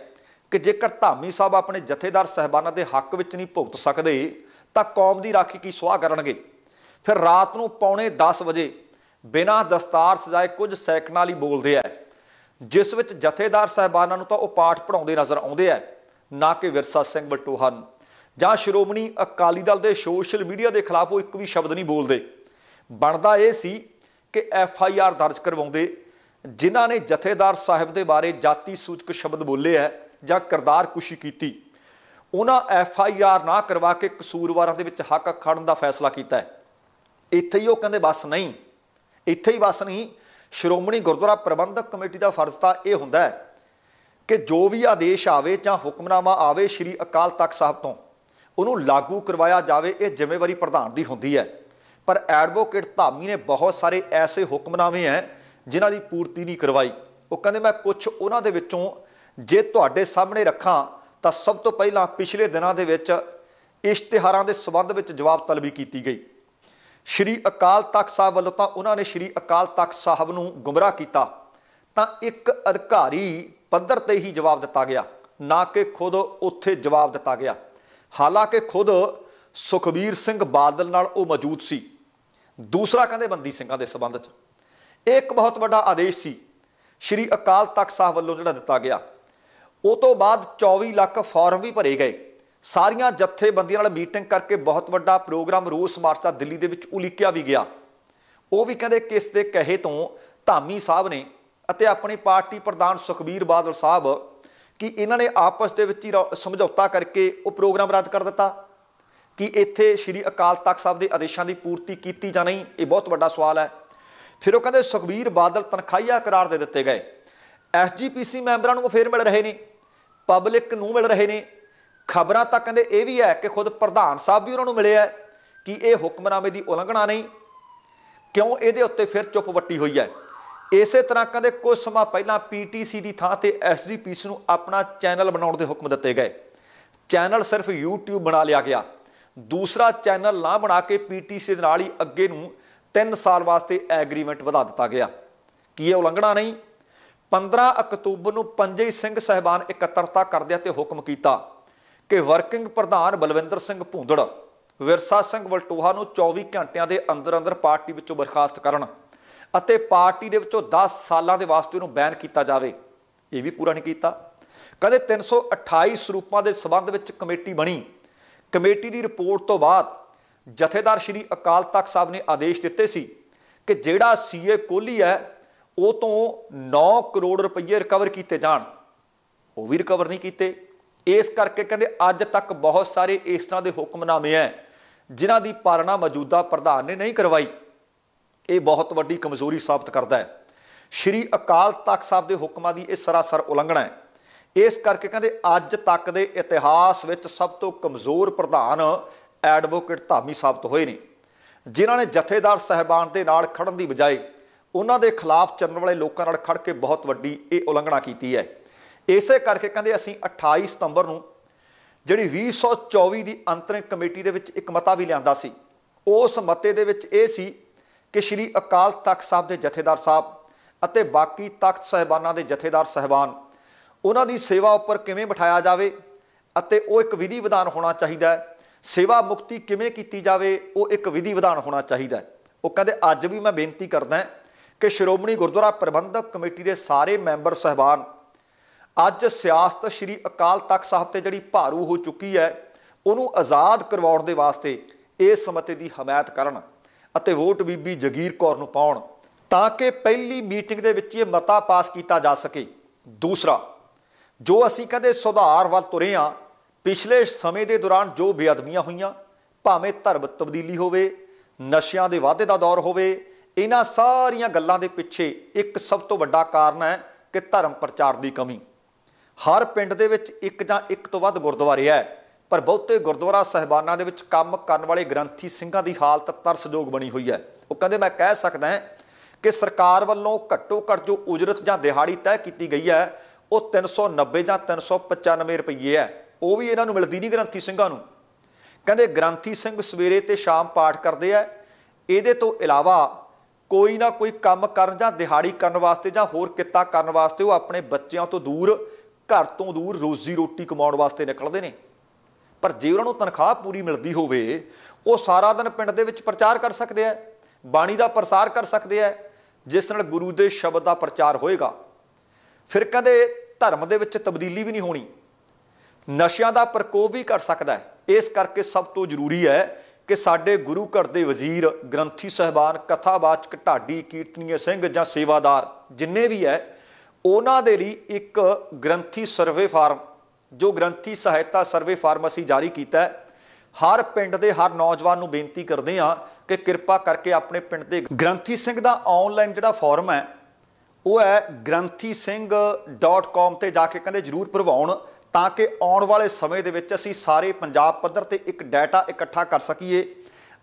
ਕਿ ਜੇਕਰ ਧਾਮੀ ਸਾਹਿਬ ਆਪਣੇ ਜਥੇਦਾਰ ਸਹਿਬਾਨਾਂ ਦੇ ਹੱਕ ਵਿੱਚ ਨਹੀਂ ਭੁਗਤ ਸਕਦੇ ਤਾਂ ਕੌਮ ਦੀ ਰਾਖੀ ਕੀ ਸਵਾਹ ਕਰਨਗੇ ਫਿਰ ਰਾਤ ਨੂੰ ਪੌਣੇ 10 ਵਜੇ ਬਿਨਾਂ ਦਸਤਾਰ ਸਜਾਏ ਕੁਝ ਸੈਕਨਾਂ ਲਈ ਬੋਲਦੇ ਆ ਜਿਸ ਵਿੱਚ ਜਥੇਦਾਰ ਸਹਿਬਾਨਾਂ ਨੂੰ ਤਾਂ ਉਹ ਪਾਠ ਪੜਾਉਂਦੇ ਨਜ਼ਰ ਆਉਂਦੇ ਆ ਨਾ ਕਿ ਵਿਰਸਾ ਸਿੰਘ ਹਨ ਜਾਂ ਸ਼੍ਰੋਮਣੀ ਅਕਾਲੀ ਦਲ ਦੇ ਸੋਸ਼ਲ ਮੀਡੀਆ ਦੇ ਖਿਲਾਫ ਉਹ ਇੱਕ ਵੀ ਸ਼ਬਦ ਨਹੀਂ ਬੋਲਦੇ ਬਣਦਾ ਇਹ ਸੀ ਕਿ ਐਫ ਆਈ ਆਰ ਦਰਜ ਕਰਵਾਉਂਦੇ ਜਿਨ੍ਹਾਂ ਨੇ ਜਥੇਦਾਰ ਸਾਹਿਬ ਦੇ ਬਾਰੇ ਜਾਤੀ ਸੂਚਕ ਸ਼ਬਦ ਬੋਲੇ ਹੈ ਜਾਂ ਕਰਦਾਰ ਕੁਸ਼ੀ ਕੀਤੀ ਉਹਨਾਂ ਐਫ ਆਈ ਆਰ ਨਾ ਕਰਵਾ ਕੇ ਕਸੂਰਵਾਰਾਂ ਦੇ ਵਿੱਚ ਹੱਕ ਖੜਨ ਦਾ ਫੈਸਲਾ ਕੀਤਾ ਹੈ ਇੱਥੇ ਹੀ ਉਹ ਕਹਿੰਦੇ ਬਸ ਨਹੀਂ ਇੱਥੇ ਹੀ ਬਸ ਨਹੀਂ ਸ਼੍ਰੋਮਣੀ ਗੁਰਦੁਆਰਾ ਪ੍ਰਬੰਧਕ ਕਮੇਟੀ ਦਾ ਫਰਜ਼ ਤਾਂ ਇਹ ਹੁੰਦਾ ਹੈ ਕਿ ਜੋ ਵੀ ਆਦੇਸ਼ ਆਵੇ ਜਾਂ ਹੁਕਮਨਾਮਾ ਆਵੇ ਸ੍ਰੀ ਅਕਾਲ ਤਖਤ ਸਾਹਿਬ ਤੋਂ ਉਹਨੂੰ ਲਾਗੂ ਕਰਵਾਇਆ ਜਾਵੇ ਇਹ ਜ਼ਿੰਮੇਵਾਰੀ ਪ੍ਰਧਾਨ ਦੀ ਹੁੰਦੀ ਹੈ ਪਰ ਐਡਵੋਕੇਟ ਧਾਮੀ ਨੇ ਬਹੁਤ ਸਾਰੇ ਐਸੇ ਹੁਕਮਨਾਮੇ ਐ ਜਿਨ੍ਹਾਂ ਦੀ ਪੂਰਤੀ ਨਹੀਂ ਕਰਵਾਈ ਉਹ ਕਹਿੰਦੇ ਮੈਂ ਕੁਝ ਉਹਨਾਂ ਦੇ ਵਿੱਚੋਂ ਜੇ ਤੁਹਾਡੇ ਸਾਹਮਣੇ ਰੱਖਾਂ ਤਾਂ ਸਭ ਤੋਂ ਪਹਿਲਾਂ ਪਿਛਲੇ ਦਿਨਾਂ ਦੇ ਵਿੱਚ ਇਸ਼ਤਿਹਾਰਾਂ ਦੇ ਸਬੰਧ ਵਿੱਚ ਜਵਾਬ ਤਲਬੀ ਕੀਤੀ ਗਈ ਸ਼੍ਰੀ ਅਕਾਲ ਤਖਤ ਸਾਹਿਬ ਵੱਲੋਂ ਤਾਂ ਉਹਨਾਂ ਨੇ ਸ਼੍ਰੀ ਅਕਾਲ ਤਖਤ ਸਾਹਿਬ ਨੂੰ ਗੁੰਮਰਾਹ ਕੀਤਾ ਤਾਂ ਇੱਕ ਅਧਿਕਾਰੀ ਪੱਧਰ ਤੇ ਹੀ ਜਵਾਬ ਦਿੱਤਾ ਗਿਆ ਨਾ ਕਿ ਖੁਦ ਉੱਥੇ ਜਵਾਬ ਦਿੱਤਾ ਗਿਆ ਹਾਲਾਂਕਿ ਖੁਦ ਸੁਖਬੀਰ ਸਿੰਘ ਬਾਦਲ ਨਾਲ ਉਹ ਮੌਜੂਦ ਸੀ ਦੂਸਰਾ ਕਹਿੰਦੇ ਬੰਦੀ ਸਿੰਘਾਂ ਦੇ ਸਬੰਧ 'ਚ ਇੱਕ ਬਹੁਤ ਵੱਡਾ ਆਦੇਸ਼ ਸੀ ਸ਼੍ਰੀ ਅਕਾਲ ਤਖਤ ਸਾਹਿਬ ਵੱਲੋਂ ਜਿਹੜਾ ਦਿੱਤਾ ਗਿਆ ਉਹ ਤੋਂ ਬਾਅਦ 24 ਲੱਖ ਫਾਰਮ ਵੀ ਭਰੇ ਗਏ ਸਾਰੀਆਂ ਜਥੇਬੰਦੀਆਂ ਨਾਲ ਮੀਟਿੰਗ ਕਰਕੇ ਬਹੁਤ ਵੱਡਾ ਪ੍ਰੋਗਰਾਮ ਰੋਸ ਮਾਰਚ ਦਾ ਦਿੱਲੀ ਦੇ ਵਿੱਚ ਉਲੀਕਿਆ ਵੀ ਗਿਆ ਉਹ ਵੀ ਕਹਿੰਦੇ ਕਿਸ ਦੇ ਕਹੇ ਤੋਂ ਧਾਮੀ ਸਾਹਿਬ ਨੇ ਅਤੇ ਆਪਣੀ ਪਾਰਟੀ ਪ੍ਰਧਾਨ ਸੁਖਬੀਰ ਬਾਦਲ ਸਾਹਿਬ ਕਿ ਇਹਨਾਂ ਨੇ ਆਪਸ ਦੇ ਵਿੱਚ ਹੀ ਸਮਝੌਤਾ ਕਰਕੇ ਉਹ ਪ੍ਰੋਗਰਾਮ ਰੱਦ ਕਰ ਦਿੱਤਾ ਕਿ ਇੱਥੇ ਸ਼੍ਰੀ ਅਕਾਲ ਤਖਤ ਸਾਹਿਬ ਦੇ ਆਦੇਸ਼ਾਂ ਦੀ ਪੂਰਤੀ ਕੀਤੀ ਜਾਂ ਨਹੀਂ ਇਹ ਬਹੁਤ ਵੱਡਾ ਸਵਾਲ ਹੈ ਫਿਰ ਉਹ ਕਹਿੰਦੇ ਸੁਖਬੀਰ ਬਾਦਲ ਤਨਖਾਹੀਆ ਕਰਾਰ ਦੇ ਦਿੱਤੇ ਗਏ ਐਸਜੀਪੀਸੀ ਮੈਂਬਰਾਂ ਨੂੰ ਫੇਰ ਮਿਲ ਰਹੇ ਨੇ ਪਬਲਿਕ ਨੂੰ ਮਿਲ ਰਹੇ ਨੇ ਖਬਰਾਂ ਤਾਂ ਕਹਿੰਦੇ ਇਹ ਵੀ ਹੈ ਕਿ ਖੁਦ ਪ੍ਰਧਾਨ ਸਾਹਿਬ ਵੀ ਉਹਨਾਂ ਨੂੰ ਮਿਲਿਆ ਕਿ ਇਹ ਹੁਕਮਨਾਮੇ ਦੀ ਉਲੰਘਣਾ ਨਹੀਂ ਕਿਉਂ ਇਹਦੇ ਉੱਤੇ ਫਿਰ ਚੁੱਪ ਵੱਟੀ ਹੋਈ ਹੈ ਇਸੇ ਤਰ੍ਹਾਂ ਕਹਿੰਦੇ ਕੁਝ ਸਮਾਂ ਪਹਿਲਾਂ ਪੀਟੀਸੀ ਦੀ ਥਾਂ ਤੇ ਐਸਜੀਪੀਸੀ ਨੂੰ ਆਪਣਾ ਚੈਨਲ ਬਣਾਉਣ ਦੇ ਹੁਕਮ ਦਿੱਤੇ ਗਏ ਚੈਨਲ ਸਿਰਫ YouTube ਬਣਾ ਲਿਆ ਗਿਆ ਦੂਸਰਾ ਚੈਨਲ ਨਾ ਬਣਾ ਕੇ ਪੀਟੀਸੀ ਦੇ ਨਾਲ ਹੀ ਅੱਗੇ ਨੂੰ 3 ਸਾਲ ਵਾਸਤੇ ਐਗਰੀਮੈਂਟ ਵਧਾ ਦਿੱਤਾ ਗਿਆ ਕੀ ਇਹ ਉਲੰਘਣਾ ਨਹੀਂ 15 ਅਕਤੂਬਰ ਨੂੰ ਪੰਜੇ ਸਿੰਘ ਸਹਿਬਾਨ ਇਕੱਤਰਤਾ ਕਰਦੇ ਤੇ ਹੁਕਮ ਕੀਤਾ ਕਿ ਵਰਕਿੰਗ ਪ੍ਰਧਾਨ ਬਲਵਿੰਦਰ ਸਿੰਘ ਭੁੰਦੜ ਵਿਰਸਾ ਸਿੰਘ ਵਲਟੋਹਾ ਨੂੰ 24 ਘੰਟਿਆਂ ਦੇ ਅੰਦਰ ਅੰਦਰ ਪਾਰਟੀ ਵਿੱਚੋਂ ਬਰਖਾਸਤ ਕਰਨ ਅਤੇ ਪਾਰਟੀ ਦੇ ਵਿੱਚੋਂ 10 ਸਾਲਾਂ ਦੇ ਵਾਸਤੇ ਉਹਨੂੰ ਬੈਨ ਕੀਤਾ ਜਾਵੇ ਇਹ ਵੀ ਪੂਰਾ ਨਹੀਂ ਕੀਤਾ ਕਹਿੰਦੇ 328 ਸਰੂਪਾਂ ਦੇ ਸਬੰਧ ਵਿੱਚ ਕਮੇਟੀ ਬਣੀ ਕਮੇਟੀ ਦੀ ਰਿਪੋਰਟ ਤੋਂ ਬਾਅਦ ਜਥੇਦਾਰ ਸ਼੍ਰੀ ਅਕਾਲ ਤਖਤ ਸਾਹਿਬ ਨੇ ਆਦੇਸ਼ ਦਿੱਤੇ ਸੀ ਕਿ ਜਿਹੜਾ ਸੀਏ ਕੋਹਲੀ ਹੈ ਉਹ ਤੋਂ 9 ਕਰੋੜ ਰੁਪਏ ਰਿਕਵਰ ਕੀਤੇ ਜਾਣ ਉਹ ਵੀ ਰਿਕਵਰ ਨਹੀਂ ਕੀਤੇ ਇਸ ਕਰਕੇ ਕਹਿੰਦੇ ਅੱਜ ਤੱਕ ਬਹੁਤ ਸਾਰੇ ਇਸ ਤਰ੍ਹਾਂ ਦੇ ਹੁਕਮਨਾਮੇ ਐ ਜਿਨ੍ਹਾਂ ਦੀ ਪਾਲਣਾ ਮੌਜੂਦਾ ਪ੍ਰਧਾਨ ਨੇ ਨਹੀਂ ਕਰਵਾਈ ਇਹ ਬਹੁਤ ਵੱਡੀ ਕਮਜ਼ੋਰੀ ਸਾਬਤ ਕਰਦਾ ਹੈ ਸ਼੍ਰੀ ਅਕਾਲ ਤਖਤ ਸਾਹਿਬ ਦੇ ਹੁਕਮਾਂ ਦੀ ਇਹ ਸਰਾਸਰ ਉਲੰਘਣਾ ਹੈ ਇਸ ਕਰਕੇ ਕਹਿੰਦੇ ਅੱਜ ਤੱਕ ਦੇ ਇਤਿਹਾਸ ਵਿੱਚ ਸਭ ਤੋਂ ਕਮਜ਼ੋਰ ਪ੍ਰਧਾਨ ਐਡਵੋਕੇਟ ਧਾਮੀ ਸਾਬਤ ਹੋਏ ਨੇ ਜਿਨ੍ਹਾਂ ਨੇ ਜਥੇਦਾਰ ਸਹਿਬਾਨ ਦੇ ਨਾਲ ਖੜਨ ਦੀ ਬਜਾਏ ਉਹਨਾਂ ਦੇ ਖਿਲਾਫ ਚੱਲਣ ਵਾਲੇ ਲੋਕਾਂ ਨਾਲ ਖੜ ਕੇ ਬਹੁਤ ਵੱਡੀ ਇਹ ਉਲੰਘਣਾ ਕੀਤੀ ਹੈ ਇਸੇ ਕਰਕੇ ਕਹਿੰਦੇ ਅਸੀਂ 28 ਸਤੰਬਰ ਨੂੰ ਜਿਹੜੀ 2024 ਦੀ ਅੰਤਰਿਮ ਕਮੇਟੀ ਦੇ ਵਿੱਚ ਇੱਕ ਮਤਾ ਵੀ ਲਿਆਂਦਾ ਸੀ ਉਸ ਮਤੇ ਦੇ ਵਿੱਚ ਇਹ ਸੀ ਕਿ ਸ਼੍ਰੀ ਅਕਾਲ ਤਖਤ ਸਾਹਿਬ ਦੇ ਜਥੇਦਾਰ ਸਾਹਿਬ ਅਤੇ ਬਾਕੀ ਤਖਤ ਸਹਿਬਾਨਾਂ ਦੇ ਜਥੇਦਾਰ ਸਹਿਬਾਨ ਉਹਨਾਂ ਦੀ ਸੇਵਾ ਉੱਪਰ ਕਿਵੇਂ ਬਿਠਾਇਆ ਜਾਵੇ ਅਤੇ ਉਹ ਇੱਕ ਵਿਧੀ ਵਿਧਾਨ ਹੋਣਾ ਚਾਹੀਦਾ ਹੈ ਸੇਵਾ ਮੁਕਤੀ ਕਿਵੇਂ ਕੀਤੀ ਜਾਵੇ ਉਹ ਇੱਕ ਵਿਧੀ ਵਿਧਾਨ ਹੋਣਾ ਚਾਹੀਦਾ ਹੈ ਉਹ ਕਹਿੰਦੇ ਅੱਜ ਵੀ ਮੈਂ ਬੇਨਤੀ ਕਰਦਾ ਕਿ ਸ਼੍ਰੋਮਣੀ ਗੁਰਦੁਆਰਾ ਪ੍ਰਬੰਧਕ ਕਮੇਟੀ ਦੇ ਸਾਰੇ ਮੈਂਬਰ ਸਹਿਬਾਨ ਅੱਜ ਸਿਆਸਤ ਸ਼੍ਰੀ ਅਕਾਲ ਤਖਤ ਸਾਹਿਬ ਤੇ ਜਿਹੜੀ ਭਾਰੂ ਹੋ ਚੁੱਕੀ ਹੈ ਉਹਨੂੰ ਆਜ਼ਾਦ ਕਰਵਾਉਣ ਦੇ ਵਾਸਤੇ ਇਸ ਸਮਤੇ ਦੀ ਹਮਾਇਤ ਕਰਨ ਅਤੇ ਵੋਟ ਬੀਬੀ ਜਗੀਰ ਕੌਰ ਨੂੰ ਪਾਉਣ ਤਾਂ ਕਿ ਪਹਿਲੀ ਮੀਟਿੰਗ ਦੇ ਵਿੱਚ ਇਹ ਮਤਾ ਪਾਸ ਕੀਤਾ ਜਾ ਸਕੇ ਦੂਸਰਾ ਜੋ ਅਸੀਂ ਕਦੇ ਸੁਧਾਰ ਵੱਲ ਤੁਰੇ ਆ ਪਿਛਲੇ ਸਮੇਂ ਦੇ ਦੌਰਾਨ ਜੋ ਬੇਅਦਬੀਆਂ ਹੋਈਆਂ ਭਾਵੇਂ ਧਰਮ ਤਬਦੀਲੀ ਹੋਵੇ ਨਸ਼ਿਆਂ ਦੇ ਵਾਧੇ ਦਾ ਦੌਰ ਹੋਵੇ ਇਹਨਾਂ ਸਾਰੀਆਂ ਗੱਲਾਂ ਦੇ ਪਿੱਛੇ ਇੱਕ ਸਭ ਤੋਂ ਵੱਡਾ ਕਾਰਨ ਹੈ ਕਿ ਧਰਮ ਪ੍ਰਚਾਰ ਦੀ ਕਮੀ ਹਰ ਪਿੰਡ ਦੇ ਵਿੱਚ ਇੱਕ ਜਾਂ ਇੱਕ ਤੋਂ ਵੱਧ ਗੁਰਦੁਆਰੇ ਹੈ ਪਰ ਬਹੁਤੇ ਗੁਰਦੁਆਰਾ ਸਹਿਬਾਨਾਂ ਦੇ ਵਿੱਚ ਕੰਮ ਕਰਨ ਵਾਲੇ ਗ੍ਰੰਥੀ ਸਿੰਘਾਂ ਦੀ ਹਾਲਤ ਤਰਸਯੋਗ ਬਣੀ ਹੋਈ ਹੈ ਉਹ ਕਹਿੰਦੇ ਮੈਂ ਕਹਿ ਸਕਦਾ ਕਿ ਸਰਕਾਰ ਵੱਲੋਂ ਘੱਟੋ ਘੱਟ ਜੋ ਉਜਰਤ ਜਾਂ ਦਿਹਾੜੀ ਤੈਅ ਕੀਤੀ ਗਈ ਹੈ ਉਹ 390 ਜਾਂ 395 ਰੁਪਏ ਹੈ ਉਹ ਵੀ ਇਹਨਾਂ ਨੂੰ ਮਿਲਦੀ ਨਹੀਂ ਗ੍ਰੰਥੀ ਸਿੰਘਾਂ ਨੂੰ ਕਹਿੰਦੇ ਗ੍ਰੰਥੀ ਸਿੰਘ ਸਵੇਰੇ ਤੇ ਸ਼ਾਮ ਪਾਠ ਕਰਦੇ ਆ ਇਹਦੇ ਤੋਂ ਇਲਾਵਾ ਕੋਈ ਨਾ ਕੋਈ ਕੰਮ ਕਰਨ ਜਾਂ ਦਿਹਾੜੀ ਕਰਨ ਵਾਸਤੇ ਜਾਂ ਹੋਰ ਕਿੱਤਾ ਕਰਨ ਵਾਸਤੇ ਉਹ ਆਪਣੇ ਬੱਚਿਆਂ ਤੋਂ ਦੂਰ ਘਰ ਤੋਂ ਦੂਰ ਰੋਜ਼ੀ ਰੋਟੀ ਕਮਾਉਣ ਵਾਸਤੇ ਨਿਕਲਦੇ ਨੇ ਪਰ ਜੇ ਉਹਨਾਂ ਨੂੰ ਤਨਖਾਹ ਪੂਰੀ ਮਿਲਦੀ ਹੋਵੇ ਉਹ ਸਾਰਾ ਦਿਨ ਪਿੰਡ ਦੇ ਵਿੱਚ ਪ੍ਰਚਾਰ ਕਰ ਸਕਦੇ ਆ ਬਾਣੀ ਦਾ ਪ੍ਰਸਾਰ ਕਰ ਸਕਦੇ ਆ ਜਿਸ ਨਾਲ ਗੁਰੂ ਦੇ ਸ਼ਬਦ ਦਾ ਪ੍ਰਚਾਰ ਹੋਏਗਾ ਫਿਰ ਕਦੇ ਧਰਮ ਦੇ ਵਿੱਚ ਤਬਦੀਲੀ ਵੀ ਨਹੀਂ ਹੋਣੀ ਨਸ਼ਿਆਂ ਦਾ ਪ੍ਰਕੋਪ ਵੀ ਘਟ ਸਕਦਾ ਹੈ ਇਸ ਕਰਕੇ ਸਭ ਤੋਂ ਜ਼ਰੂਰੀ ਹੈ ਕਿ ਸਾਡੇ ਗੁਰੂ ਘਰ ਦੇ ਵਜ਼ੀਰ ਗ੍ਰੰਥੀ ਸਹਿਬਾਨ ਕਥਾਵਾਚਕ ਢਾਡੀ ਕੀਰਤਨੀਏ ਸਿੰਘ ਜਾਂ ਸੇਵਾਦਾਰ ਜਿੰਨੇ ਵੀ ਹੈ ਉਹਨਾਂ ਦੇ ਲਈ ਇੱਕ ਗ੍ਰੰਥੀ ਸਰਵੇ ਫਾਰਮ ਜੋ ਗ੍ਰੰਥੀ ਸਹਾਇਤਾ ਸਰਵੇ ਫਾਰਮ ਅਸੀਂ ਜਾਰੀ ਕੀਤਾ ਹੈ ਹਰ ਪਿੰਡ ਦੇ ਹਰ ਨੌਜਵਾਨ ਨੂੰ ਬੇਨਤੀ ਕਰਦੇ ਹਾਂ ਕਿ ਕਿਰਪਾ ਕਰਕੇ ਆਪਣੇ ਪਿੰਡ ਦੇ ਗ੍ਰੰਥੀ ਸਿੰਘ ਦਾ ਆਨਲਾਈਨ ਜਿਹੜਾ ਫਾਰਮ ਹੈ ਉਹ ਹੈ granthi.singh.com ਤੇ ਜਾ ਕੇ ਕਹਿੰਦੇ ਜਰੂਰ ਭਰਵਾਉਣ ਤਾਂ ਕਿ ਆਉਣ ਵਾਲੇ ਸਮੇਂ ਦੇ ਵਿੱਚ ਅਸੀਂ ਸਾਰੇ ਪੰਜਾਬ ਪੱਧਰ ਤੇ ਇੱਕ ਡਾਟਾ ਇਕੱਠਾ ਕਰ ਸਕੀਏ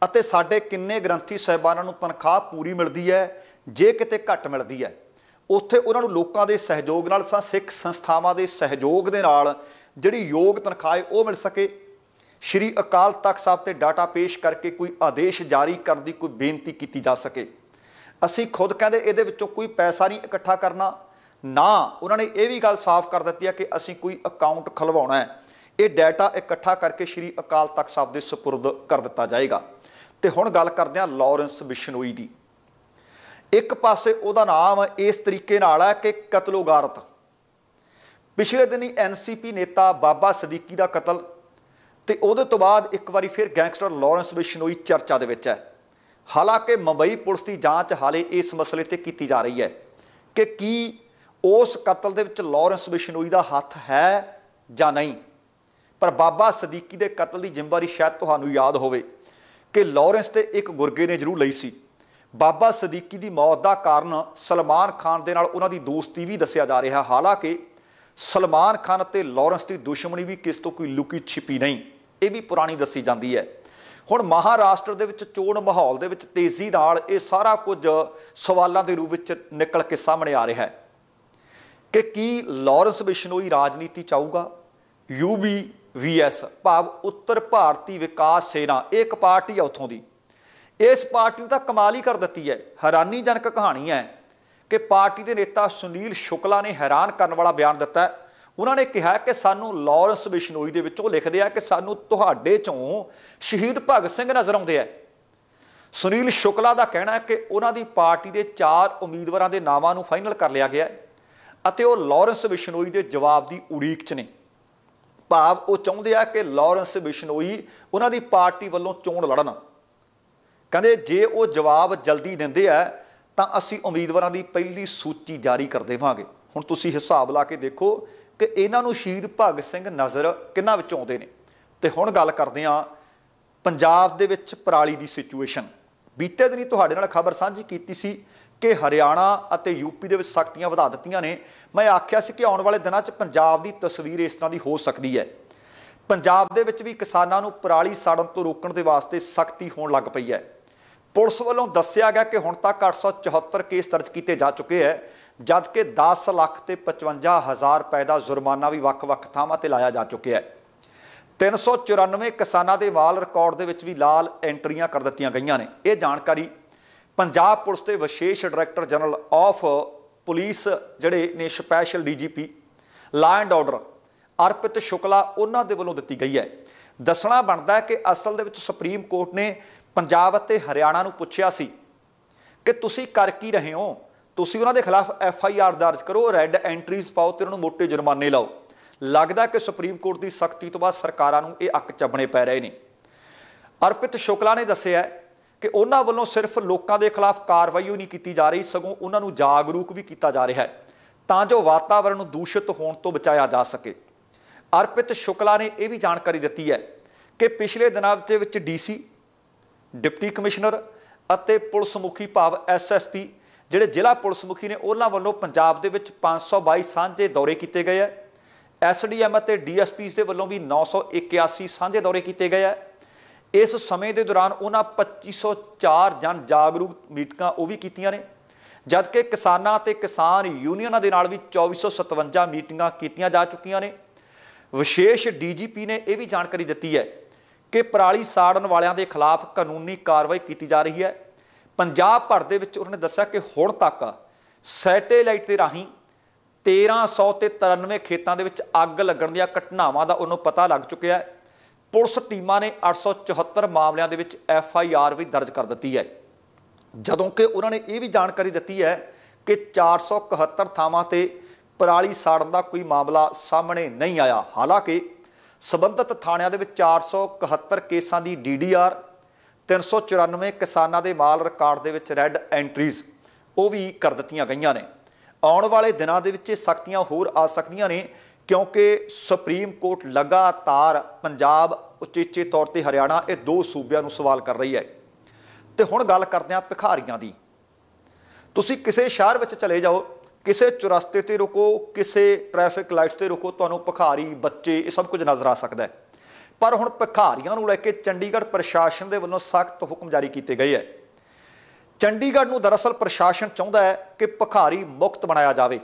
ਅਤੇ ਸਾਡੇ ਕਿੰਨੇ ਗ੍ਰੰਥੀ ਸਹਿਬਾਨਾਂ ਨੂੰ ਤਨਖਾਹ ਪੂਰੀ ਮਿਲਦੀ ਹੈ ਜੇ ਕਿਤੇ ਘੱਟ ਮਿਲਦੀ ਹੈ ਉੱਥੇ ਉਹਨਾਂ ਨੂੰ ਲੋਕਾਂ ਦੇ ਸਹਿਯੋਗ ਨਾਲ ਸਾਂ ਸਿੱਖ ਸੰਸਥਾਵਾਂ ਦੇ ਸਹਿਯੋਗ ਦੇ ਨਾਲ ਜਿਹੜੀ ਯੋਗ ਤਨਖਾਹ ਹੈ ਉਹ ਮਿਲ ਸਕੇ ਸ਼੍ਰੀ ਅਕਾਲ ਤਖਤ ਸਾਹਿਬ ਤੇ ਡਾਟਾ ਪੇਸ਼ ਕਰਕੇ ਕੋਈ ਆਦੇਸ਼ ਜਾਰੀ ਕਰਨ ਦੀ ਕੋਈ ਬੇਨਤੀ ਕੀਤੀ ਜਾ ਸਕੇ ਅਸੀਂ ਖੁਦ ਕਹਿੰਦੇ ਇਹਦੇ ਵਿੱਚੋਂ ਕੋਈ ਪੈਸਾ ਨਹੀਂ ਇਕੱਠਾ ਕਰਨਾ ਨਾ ਉਹਨਾਂ ਨੇ ਇਹ ਵੀ ਗੱਲ ਸਾਫ਼ ਕਰ ਦਿੱਤੀ ਹੈ ਕਿ ਅਸੀਂ ਕੋਈ ਅਕਾਊਂਟ ਖਲਵਾਉਣਾ ਹੈ ਇਹ ਡਾਟਾ ਇਕੱਠਾ ਕਰਕੇ ਸ਼੍ਰੀ ਅਕਾਲ ਤਖਤ ਸਾਹਿਬ ਦੇ سپرد ਕਰ ਦਿੱਤਾ ਜਾਏਗਾ ਤੇ ਹੁਣ ਗੱਲ ਕਰਦੇ ਹਾਂ ਲਾਰੈਂਸ ਬਿਸ਼ਨੋਈ ਦੀ ਇੱਕ ਪਾਸੇ ਉਹਦਾ ਨਾਮ ਇਸ ਤਰੀਕੇ ਨਾਲ ਆ ਕਿ ਕਤਲੋਗਾਰਤ ਪਿਛਲੇ ਦਿਨੀ ਐਨਸੀਪੀ ਨੇਤਾ ਬਾਬਾ ਸਦੀਕੀ ਦਾ ਕਤਲ ਤੇ ਉਹਦੇ ਤੋਂ ਬਾਅਦ ਇੱਕ ਵਾਰੀ ਫਿਰ ਗੈਂਗਸਟਰ ਲਾਰੈਂਸ ਬਿਸ਼ਨੋਈ ਚਰਚਾ ਦੇ ਵਿੱਚ ਹੈ ਹਾਲਾਂਕਿ ਮੁੰਬਈ ਪੁਲਿਸ ਦੀ ਜਾਂਚ ਹਾਲੇ ਇਸ ਮਸਲੇ ਤੇ ਕੀਤੀ ਜਾ ਰਹੀ ਹੈ ਕਿ ਕੀ ਉਸ ਕਤਲ ਦੇ ਵਿੱਚ ਲਾਰੈਂਸ ਬਿਸ਼ਨੋਈ ਦਾ ਹੱਥ ਹੈ ਜਾਂ ਨਹੀਂ ਪਰ ਬਾਬਾ ਸਦੀਕੀ ਦੇ ਕਤਲ ਦੀ ਜ਼ਿੰਮੇਵਾਰੀ ਸ਼ਾਇਦ ਤੁਹਾਨੂੰ ਯਾਦ ਹੋਵੇ ਕਿ ਲਾਰੈਂਸ ਤੇ ਇੱਕ ਗੁਰਗੇ ਨੇ ਜ਼ਰੂਰ ਲਈ ਸੀ ਬਾਬਾ ਸਦੀਕੀ ਦੀ ਮੌਤ ਦਾ ਕਾਰਨ ਸਲਮਾਨ ਖਾਨ ਦੇ ਨਾਲ ਉਹਨਾਂ ਦੀ ਦੋਸਤੀ ਵੀ ਦੱਸਿਆ ਜਾ ਰਿਹਾ ਹਾਲਾਂਕਿ ਸਲਮਾਨ ਖਾਨ ਅਤੇ ਲਾਰੈਂਸ ਦੀ ਦੁਸ਼ਮਣੀ ਵੀ ਕਿਸ ਤੋਂ ਕੋਈ ਲੁਕੀ ਛਿਪੀ ਨਹੀਂ ਇਹ ਵੀ ਪੁਰਾਣੀ ਦੱਸੀ ਜਾਂਦੀ ਹੈ ਹੁਣ ਮਹਾਰਾਸ਼ਟਰ ਦੇ ਵਿੱਚ ਚੋਣ ਮਾਹੌਲ ਦੇ ਵਿੱਚ ਤੇਜ਼ੀ ਨਾਲ ਇਹ ਸਾਰਾ ਕੁਝ ਸਵਾਲਾਂ ਦੇ ਰੂਪ ਵਿੱਚ ਨਿਕਲ ਕੇ ਸਾਹਮਣੇ ਆ ਰਿਹਾ ਹੈ ਕਿ ਕੀ ਲਾਰੈਂਸ ਬਿਸ਼ਨੋਈ ਰਾਜਨੀਤੀ ਚਾਹੂਗਾ ਯੂਬੀ ਵੀਐਸ ਭਾਵ ਉੱਤਰ ਭਾਰਤੀ ਵਿਕਾਸ ਸੇਨਾ ਇੱਕ ਪਾਰਟੀ ਆ ਉਥੋਂ ਦੀ ਇਸ ਪਾਰਟੀ ਨੂੰ ਤਾਂ ਕਮਾਲ ਹੀ ਕਰ ਦਿੱਤੀ ਹੈ ਹੈਰਾਨੀਜਨਕ ਕਹਾਣੀ ਹੈ ਕਿ ਪਾਰਟੀ ਦੇ ਨੇਤਾ ਸੁਨੀਲ ਸ਼ੁਕਲਾ ਨੇ ਹੈਰਾਨ ਕਰਨ ਵਾਲਾ ਬਿਆਨ ਦਿੱਤਾ ਹੈ ਉਹਨਾਂ ਨੇ ਕਿਹਾ ਕਿ ਸਾਨੂੰ ਲਾਰੈਂਸ ਬਿਸ਼ਨੋਈ ਦੇ ਵਿੱਚ ਉਹ ਲਿਖਦੇ ਆ ਕਿ ਸਾਨੂੰ ਤੁਹਾਡੇ ਚੋਂ ਸ਼ਹੀਦ ਭਗਤ ਸਿੰਘ ਨਜ਼ਰ ਆਉਂਦੇ ਆ ਸੁਨੀਲ ਸ਼ੁਕਲਾ ਦਾ ਕਹਿਣਾ ਹੈ ਕਿ ਉਹਨਾਂ ਦੀ ਪਾਰਟੀ ਦੇ ਚਾਰ ਉਮੀਦਵਾਰਾਂ ਦੇ ਨਾਵਾਂ ਨੂੰ ਫਾਈਨਲ ਕਰ ਲਿਆ ਗਿਆ ਹੈ ਅਤੇ ਉਹ ਲਾਰੈਂਸ ਬਿਸ਼ਨੋਈ ਦੇ ਜਵਾਬ ਦੀ ਉਡੀਕ 'ਚ ਨੇ ਭਾਵ ਉਹ ਚਾਹੁੰਦੇ ਆ ਕਿ ਲਾਰੈਂਸ ਬਿਸ਼ਨੋਈ ਉਹਨਾਂ ਦੀ ਪਾਰਟੀ ਵੱਲੋਂ ਚੋਣ ਲੜਨ ਕਹਿੰਦੇ ਜੇ ਉਹ ਜਵਾਬ ਜਲਦੀ ਦਿੰਦੇ ਆ ਤਾਂ ਅਸੀਂ ਉਮੀਦਵਾਰਾਂ ਦੀ ਪਹਿਲੀ ਸੂਚੀ ਜਾਰੀ ਕਰ ਦੇਵਾਂਗੇ ਹੁਣ ਤੁਸੀਂ ਹਿਸਾਬ ਲਾ ਕੇ ਦੇਖੋ ਕਿ ਇਹਨਾਂ ਨੂੰ ਸ਼ਹੀਦ ਭਗਤ ਸਿੰਘ ਨਜ਼ਰ ਕਿੰਨਾ ਵਿੱਚ ਆਉਂਦੇ ਨੇ ਤੇ ਹੁਣ ਗੱਲ ਕਰਦੇ ਆ ਪੰਜਾਬ ਦੇ ਵਿੱਚ ਪਰਾਲੀ ਦੀ ਸਿਚੁਏਸ਼ਨ ਬੀਤੇ ਦਿਨੀ ਤੁਹਾਡੇ ਨਾਲ ਖਬਰ ਸਾਂਝੀ ਕੀਤੀ ਸੀ ਕਿ ਹਰਿਆਣਾ ਅਤੇ ਯੂਪੀ ਦੇ ਵਿੱਚ ਸਖਤੀਆਂ ਵਧਾ ਦਿੱਤੀਆਂ ਨੇ ਮੈਂ ਆਖਿਆ ਸੀ ਕਿ ਆਉਣ ਵਾਲੇ ਦਿਨਾਂ 'ਚ ਪੰਜਾਬ ਦੀ ਤਸਵੀਰ ਇਸ ਤਰ੍ਹਾਂ ਦੀ ਹੋ ਸਕਦੀ ਹੈ ਪੰਜਾਬ ਦੇ ਵਿੱਚ ਵੀ ਕਿਸਾਨਾਂ ਨੂੰ ਪਰਾਲੀ ਸਾੜਨ ਤੋਂ ਰੋਕਣ ਦੇ ਵਾਸਤੇ ਸਖਤੀ ਹੋਣ ਲੱਗ ਪਈ ਹੈ ਪੁਲਿਸ ਵੱਲੋਂ ਦੱਸਿਆ ਗਿਆ ਕਿ ਹੁਣ ਤੱਕ 874 ਕੇਸ ਦਰਜ ਕੀਤੇ ਜਾ ਚੁੱਕੇ ਹੈ ਜਦਕਿ 10 ਲੱਖ ਤੇ 55 ਰੁਪਏ ਦਾ ਜੁਰਮਾਨਾ ਵੀ ਵੱਖ-ਵੱਖ ਥਾਵਾਂ ਤੇ ਲਾਇਆ ਜਾ ਚੁੱਕਿਆ ਹੈ 394 ਕਿਸਾਨਾਂ ਦੇ ਵਾਲ ਰਿਕਾਰਡ ਦੇ ਵਿੱਚ ਵੀ ਲਾਲ ਐਂਟਰੀਆਂ ਕਰ ਦਿੱਤੀਆਂ ਗਈਆਂ ਨੇ ਇਹ ਜਾਣਕਾਰੀ ਪੰਜਾਬ ਪੁਲਿਸ ਦੇ ਵਿਸ਼ੇਸ਼ ਡਾਇਰੈਕਟਰ ਜਨਰਲ ਆਫ ਪੁਲਿਸ ਜਿਹੜੇ ਨੇ special DGP law and order Arpit Shukla ਉਹਨਾਂ ਦੇ ਵੱਲੋਂ ਦਿੱਤੀ ਗਈ ਹੈ ਦੱਸਣਾ ਬਣਦਾ ਹੈ ਕਿ ਅਸਲ ਦੇ ਵਿੱਚ ਸੁਪਰੀਮ ਕੋਰਟ ਨੇ ਪੰਜਾਬ ਅਤੇ ਹਰਿਆਣਾ ਨੂੰ ਪੁੱਛਿਆ ਸੀ ਕਿ ਤੁਸੀਂ ਕਰ ਕੀ ਰਹੇ ਹੋ ਤੁਸੀਂ ਉਹਨਾਂ ਦੇ ਖਿਲਾਫ ਐਫ ਆਈ ਆਰ ਦਰਜ ਕਰੋ ਰੈੱਡ ਐਂਟਰੀਜ਼ ਪਾਓ ਤੇ ਉਹਨਾਂ ਨੂੰ ਮੋٹے ਜੁਰਮਾਨੇ ਲਾਓ ਲੱਗਦਾ ਕਿ ਸੁਪਰੀਮ ਕੋਰਟ ਦੀ ਸਖਤੀ ਤੋਂ ਬਾਅਦ ਸਰਕਾਰਾਂ ਨੂੰ ਇਹ ਅੱਕ ਚੱਬਣੇ ਪੈ ਰਹੇ ਨੇ ਅਰਪਿਤ ਸ਼ੁਕਲਾ ਨੇ ਦੱਸਿਆ ਕਿ ਉਹਨਾਂ ਵੱਲੋਂ ਸਿਰਫ ਲੋਕਾਂ ਦੇ ਖਿਲਾਫ ਕਾਰਵਾਈ ਨਹੀਂ ਕੀਤੀ ਜਾ ਰਹੀ ਸਗੋਂ ਉਹਨਾਂ ਨੂੰ ਜਾਗਰੂਕ ਵੀ ਕੀਤਾ ਜਾ ਰਿਹਾ ਹੈ ਤਾਂ ਜੋ ਵਾਤਾਵਰਣ ਨੂੰ ਦੂਸ਼ਿਤ ਹੋਣ ਤੋਂ ਬਚਾਇਆ ਜਾ ਸਕੇ ਅਰਪਿਤ ਸ਼ੁਕਲਾ ਨੇ ਇਹ ਵੀ ਜਾਣਕਾਰੀ ਦਿੱਤੀ ਹੈ ਕਿ ਪਿਛਲੇ ਦਿਨਾਂ ਦੇ ਵਿੱਚ ਡੀਸੀ ਡਿਪਟੀ ਕਮਿਸ਼ਨਰ ਅਤੇ ਪੁਲਿਸ ਮੁਖੀ ਭਾਵ ਐਸਐਸਪੀ ਜਿਹੜੇ ਜ਼ਿਲ੍ਹਾ ਪੁਲਿਸ ਮੁਖੀ ਨੇ ਉਹਨਾਂ ਵੱਲੋਂ ਪੰਜਾਬ ਦੇ ਵਿੱਚ 522 ਸਾਂਝੇ ਦੌਰੇ ਕੀਤੇ ਗਏ ਆ ਐਸਡੀਐਮ ਅਤੇ ਡੀਐਸਪੀਸ ਦੇ ਵੱਲੋਂ ਵੀ 981 ਸਾਂਝੇ ਦੌਰੇ ਕੀਤੇ ਗਏ ਆ ਇਸ ਸਮੇਂ ਦੇ ਦੌਰਾਨ ਉਹਨਾਂ 2504 ਜਨ ਜਾਗਰੂਕ ਮੀਟਿੰਗਾਂ ਉਹ ਵੀ ਕੀਤੀਆਂ ਨੇ ਜਦਕਿ ਕਿਸਾਨਾਂ ਅਤੇ ਕਿਸਾਨ ਯੂਨੀਅਨਾਂ ਦੇ ਨਾਲ ਵੀ 2457 ਮੀਟਿੰਗਾਂ ਕੀਤੀਆਂ ਜਾ ਚੁੱਕੀਆਂ ਨੇ ਵਿਸ਼ੇਸ਼ ਡੀਜੀਪੀ ਨੇ ਇਹ ਵੀ ਜਾਣਕਾਰੀ ਦਿੱਤੀ ਹੈ ਕਿ ਪਰਾਲੀ ਸਾੜਨ ਵਾਲਿਆਂ ਦੇ ਖਿਲਾਫ ਕਾਨੂੰਨੀ ਕਾਰਵਾਈ ਕੀਤੀ ਜਾ ਰਹੀ ਹੈ ਪੰਜਾਬ ਭਰ ਦੇ ਵਿੱਚ ਉਹਨਾਂ ਨੇ ਦੱਸਿਆ ਕਿ ਹੁਣ ਤੱਕ ਸੈਟੇਲਾਈਟ ਦੇ ਰਾਹੀਂ 1300 ਤੇ 93 ਖੇਤਾਂ ਦੇ ਵਿੱਚ ਅੱਗ ਲੱਗਣ ਦੀਆਂ ਘਟਨਾਵਾਂ ਦਾ ਉਹਨੂੰ ਪਤਾ ਲੱਗ ਚੁੱਕਿਆ ਹੈ ਪੁਲਿਸ ਟੀਮਾਂ ਨੇ 874 ਮਾਮਲਿਆਂ ਦੇ ਵਿੱਚ ਐਫ ਆਈ ਆਰ ਵੀ ਦਰਜ ਕਰ ਦਿੱਤੀ ਹੈ ਜਦੋਂ ਕਿ ਉਹਨਾਂ ਨੇ ਇਹ ਵੀ ਜਾਣਕਾਰੀ ਦਿੱਤੀ ਹੈ ਕਿ 471 ਥਾਵਾਂ ਤੇ ਪਰਾਲੀ ਸਾੜਨ ਦਾ ਕੋਈ ਮਾਮਲਾ ਸਾਹਮਣੇ ਨਹੀਂ ਆਇਆ ਹਾਲਾਂਕਿ ਸਬੰਧਤ ਥਾਣਿਆਂ ਦੇ ਵਿੱਚ 471 ਕੇਸਾਂ ਦੀ ਡੀਡੀਆਰ 394 ਕਿਸਾਨਾਂ ਦੇ ਮਾਲ ਰਿਕਾਰਡ ਦੇ ਵਿੱਚ ਰੈੱਡ ਐਂਟਰੀਜ਼ ਉਹ ਵੀ ਕਰ ਦਿੱਤੀਆਂ ਗਈਆਂ ਨੇ ਆਉਣ ਵਾਲੇ ਦਿਨਾਂ ਦੇ ਵਿੱਚ ਇਹ ਸਖਤੀਆਂ ਹੋਰ ਆ ਸਕਦੀਆਂ ਨੇ ਕਿਉਂਕਿ ਸੁਪਰੀਮ ਕੋਰਟ ਲਗਾਤਾਰ ਪੰਜਾਬ ਉਚੇਚੇ ਤੌਰ ਤੇ ਹਰਿਆਣਾ ਇਹ ਦੋ ਸੂਬਿਆਂ ਨੂੰ ਸਵਾਲ ਕਰ ਰਹੀ ਹੈ ਤੇ ਹੁਣ ਗੱਲ ਕਰਦੇ ਆਂ ਭਿਖਾਰੀਆਂ ਦੀ ਤੁਸੀਂ ਕਿਸੇ ਸ਼ਹਿਰ ਵਿੱਚ ਚਲੇ ਜਾਓ ਕਿਸੇ ਚੁਰਸਤੇ ਤੇ ਰੁਕੋ ਕਿਸੇ ਟ੍ਰੈਫਿਕ ਲਾਈਟਸ ਤੇ ਰੁਕੋ ਤੁਹਾਨੂੰ ਭਿਖਾਰੀ ਬੱਚੇ ਇਹ ਸਭ ਕੁਝ ਨਜ਼ਰ ਆ ਸਕਦਾ ਹੈ ਪਰ ਹੁਣ ਭਿਖਾਰੀਆਂ ਨੂੰ ਲੈ ਕੇ ਚੰਡੀਗੜ੍ਹ ਪ੍ਰਸ਼ਾਸਨ ਦੇ ਵੱਲੋਂ ਸਖਤ ਹੁਕਮ ਜਾਰੀ ਕੀਤੇ ਗਏ ਹੈ ਚੰਡੀਗੜ੍ਹ ਨੂੰ ਦਰਅਸਲ ਪ੍ਰਸ਼ਾਸਨ ਚਾਹੁੰਦਾ ਹੈ ਕਿ ਭਿਖਾਰੀ ਮੁਕਤ ਬਣਾਇਆ ਜਾਵੇ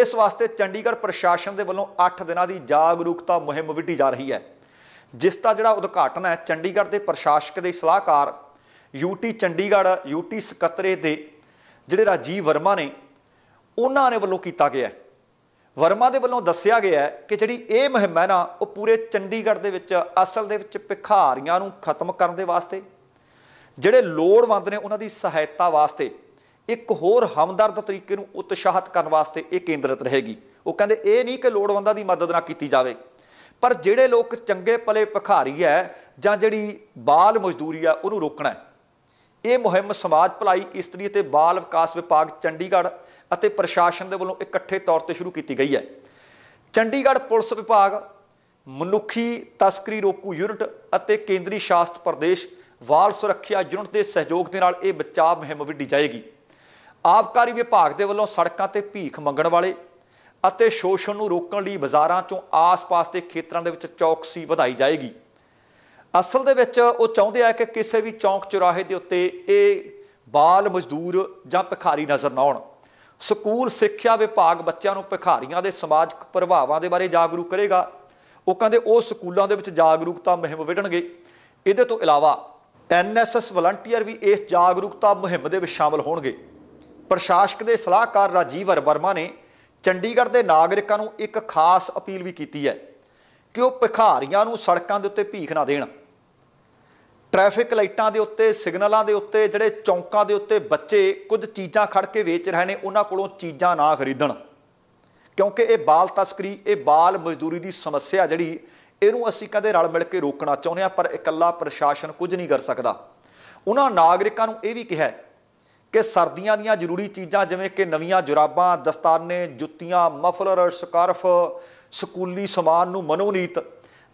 ਇਸ ਵਾਸਤੇ ਚੰਡੀਗੜ੍ਹ ਪ੍ਰਸ਼ਾਸਨ ਦੇ ਵੱਲੋਂ 8 ਦਿਨਾਂ ਦੀ ਜਾਗਰੂਕਤਾ ਮੁਹਿੰਮ ਵਿੱਢੀ ਜਾ ਰਹੀ ਹੈ ਜਿਸ ਦਾ ਜਿਹੜਾ ਉਦਘਾਟਨ ਹੈ ਚੰਡੀਗੜ੍ਹ ਦੇ ਪ੍ਰਸ਼ਾਸਕ ਦੇ ਸਲਾਹਕਾਰ ਯੂਟੀ ਚੰਡੀਗੜ੍ਹ ਯੂਟੀ ਸਕੱਤਰੇ ਦੇ ਜਿਹੜੇ ਰਾਜੀਵ ਵਰਮਾ ਨੇ ਉਹਨਾਂ ਨੇ ਵੱਲੋਂ ਕੀਤਾ ਗਿਆ ਹੈ ਵਰਮਾ ਦੇ ਵੱਲੋਂ ਦੱਸਿਆ ਗਿਆ ਹੈ ਕਿ ਜਿਹੜੀ ਇਹ ਮੁਹਿੰਮ ਹੈ ਨਾ ਉਹ ਪੂਰੇ ਚੰਡੀਗੜ੍ਹ ਦੇ ਵਿੱਚ ਅਸਲ ਦੇ ਵਿੱਚ ਭਿਖਾਰੀਆਂ ਨੂੰ ਖਤਮ ਕਰਨ ਦੇ ਵਾਸਤੇ ਜਿਹੜੇ ਲੋੜਵੰਦ ਨੇ ਉਹਨਾਂ ਦੀ ਸਹਾਇਤਾ ਵਾਸਤੇ ਇੱਕ ਹੋਰ ਹਮਦਰਦ ਤਰੀਕੇ ਨੂੰ ਉਤਸ਼ਾਹਿਤ ਕਰਨ ਵਾਸਤੇ ਇਹ ਕੇਂਦਰਿਤ ਰਹੇਗੀ ਉਹ ਕਹਿੰਦੇ ਇਹ ਨਹੀਂ ਕਿ ਲੋੜਵੰਦਾਂ ਦੀ ਮਦਦ ਨਾ ਕੀਤੀ ਜਾਵੇ ਪਰ ਜਿਹੜੇ ਲੋਕ ਚੰਗੇ ਭਲੇ ਭਿਖਾਰੀ ਹੈ ਜਾਂ ਜਿਹੜੀ ਬਾਲ ਮਜ਼ਦੂਰੀ ਆ ਉਹਨੂੰ ਰੋਕਣਾ ਹੈ ਇਹ ਮੁਹਿੰਮ ਸਮਾਜ ਭਲਾਈ ਇਸਤਰੀ ਤੇ ਬਾਲ ਵਿਕਾਸ ਵਿਭਾਗ ਚੰਡੀਗੜ੍ਹ ਅਤੇ ਪ੍ਰਸ਼ਾਸਨ ਦੇ ਵੱਲੋਂ ਇਕੱਠੇ ਤੌਰ ਤੇ ਸ਼ੁਰੂ ਕੀਤੀ ਗਈ ਹੈ ਚੰਡੀਗੜ੍ਹ ਪੁਲਿਸ ਵਿਭਾਗ ਮਨੁੱਖੀ ਤਸਕਰੀ ਰੋਕੂ ਯੂਨਿਟ ਅਤੇ ਕੇਂਦਰੀ ਸ਼ਾਸਤ ਪ੍ਰਦੇਸ਼ ਵਾਲ ਸੁਰੱਖਿਆ ਯੂਨਿਟ ਦੇ ਸਹਿਯੋਗ ਦੇ ਨਾਲ ਇਹ ਬਚਾਅ ਮੁਹਿੰਮ ਵਿੱਢੀ ਜਾਏਗੀ ਆਬਕਾਰੀ ਵਿਭਾਗ ਦੇ ਵੱਲੋਂ ਸੜਕਾਂ ਤੇ ਭੀਖ ਮੰਗਣ ਵਾਲੇ ਅਤੇ ਸ਼ੋਸ਼ਣ ਨੂੰ ਰੋਕਣ ਲਈ ਬਾਜ਼ਾਰਾਂ 'ਚੋਂ ਆਸ-ਪਾਸ ਦੇ ਖੇਤਰਾਂ ਦੇ ਵਿੱਚ ਚੌਕਸੀ ਵਧਾਈ ਜਾਏਗੀ ਅਸਲ ਦੇ ਵਿੱਚ ਉਹ ਚਾਹੁੰਦੇ ਆ ਕਿ ਕਿਸੇ ਵੀ ਚੌਂਕ ਚੁਰਾਹੇ ਦੇ ਉੱਤੇ ਇਹ ਬਾਲ ਮਜ਼ਦੂਰ ਜਾਂ ਭਿਖਾਰੀ ਨਜ਼ਰ ਨਾ ਆਉਣ ਸਕੂਲ ਸਿੱਖਿਆ ਵਿਭਾਗ ਬੱਚਿਆਂ ਨੂੰ ਭਿਖਾਰੀਆਂ ਦੇ ਸਮਾਜਿਕ ਪ੍ਰਭਾਵਾਂ ਦੇ ਬਾਰੇ ਜਾਗਰੂਕ ਕਰੇਗਾ ਉਹ ਕਹਿੰਦੇ ਉਹ ਸਕੂਲਾਂ ਦੇ ਵਿੱਚ ਜਾਗਰੂਕਤਾ ਮੁਹਿੰਮ ਵਿੱਢਣਗੇ ਇਹਦੇ ਤੋਂ ਇਲਾਵਾ ਐਨਐਸਐਸ ਵਲੰਟੀਅਰ ਵੀ ਇਸ ਜਾਗਰੂਕਤਾ ਮੁਹਿੰਮ ਦੇ ਵਿੱਚ ਸ਼ਾਮਲ ਹੋਣਗੇ ਪ੍ਰਸ਼ਾਸਕ ਦੇ ਸਲਾਹਕਾਰ ਰਾਜੀਵ ਵਰਮਾ ਨੇ ਚੰਡੀਗੜ੍ਹ ਦੇ ਨਾਗਰਿਕਾਂ ਨੂੰ ਇੱਕ ਖਾਸ ਅਪੀਲ ਵੀ ਕੀਤੀ ਹੈ ਕਿ ਉਹ ਭਿਖਾਰੀਆਂ ਨੂੰ ਸੜਕਾਂ ਦੇ ਉੱਤੇ ਭੀਖ ਨਾ ਦੇਣ ਟ੍ਰੈਫਿਕ ਲਾਈਟਾਂ ਦੇ ਉੱਤੇ ਸਿਗਨਲਾਂ ਦੇ ਉੱਤੇ ਜਿਹੜੇ ਚੌਂਕਾਂ ਦੇ ਉੱਤੇ ਬੱਚੇ ਕੁਝ ਚੀਜ਼ਾਂ ਖੜ ਕੇ ਵੇਚ ਰਹੇ ਨੇ ਉਹਨਾਂ ਕੋਲੋਂ ਚੀਜ਼ਾਂ ਨਾ ਖਰੀਦਣ ਕਿਉਂਕਿ ਇਹ ਬਾਲ ਤਸਕਰੀ ਇਹ ਬਾਲ ਮਜ਼ਦੂਰੀ ਦੀ ਸਮੱਸਿਆ ਜਿਹੜੀ ਇਹਨੂੰ ਅਸੀਂ ਕਦੇ ਰਲ ਮਿਲ ਕੇ ਰੋਕਣਾ ਚਾਹੁੰਦੇ ਆ ਪਰ ਇਕੱਲਾ ਪ੍ਰਸ਼ਾਸਨ ਕੁਝ ਨਹੀਂ ਕਰ ਸਕਦਾ ਉਹਨਾਂ ਨਾਗਰਿਕਾਂ ਨੂੰ ਇਹ ਵੀ ਕਿਹਾ ਕਿ ਸਰਦੀਆਂ ਦੀਆਂ ਜ਼ਰੂਰੀ ਚੀਜ਼ਾਂ ਜਿਵੇਂ ਕਿ ਨਵੀਆਂ ਜੁਰਾਬਾਂ ਦਸਤਾਨੇ ਜੁੱਤੀਆਂ ਮਫਲਰ ਸਕਾਰਫ ਸਕੂਲੀ ਸਮਾਨ ਨੂੰ ਮਨੋਨੀਤ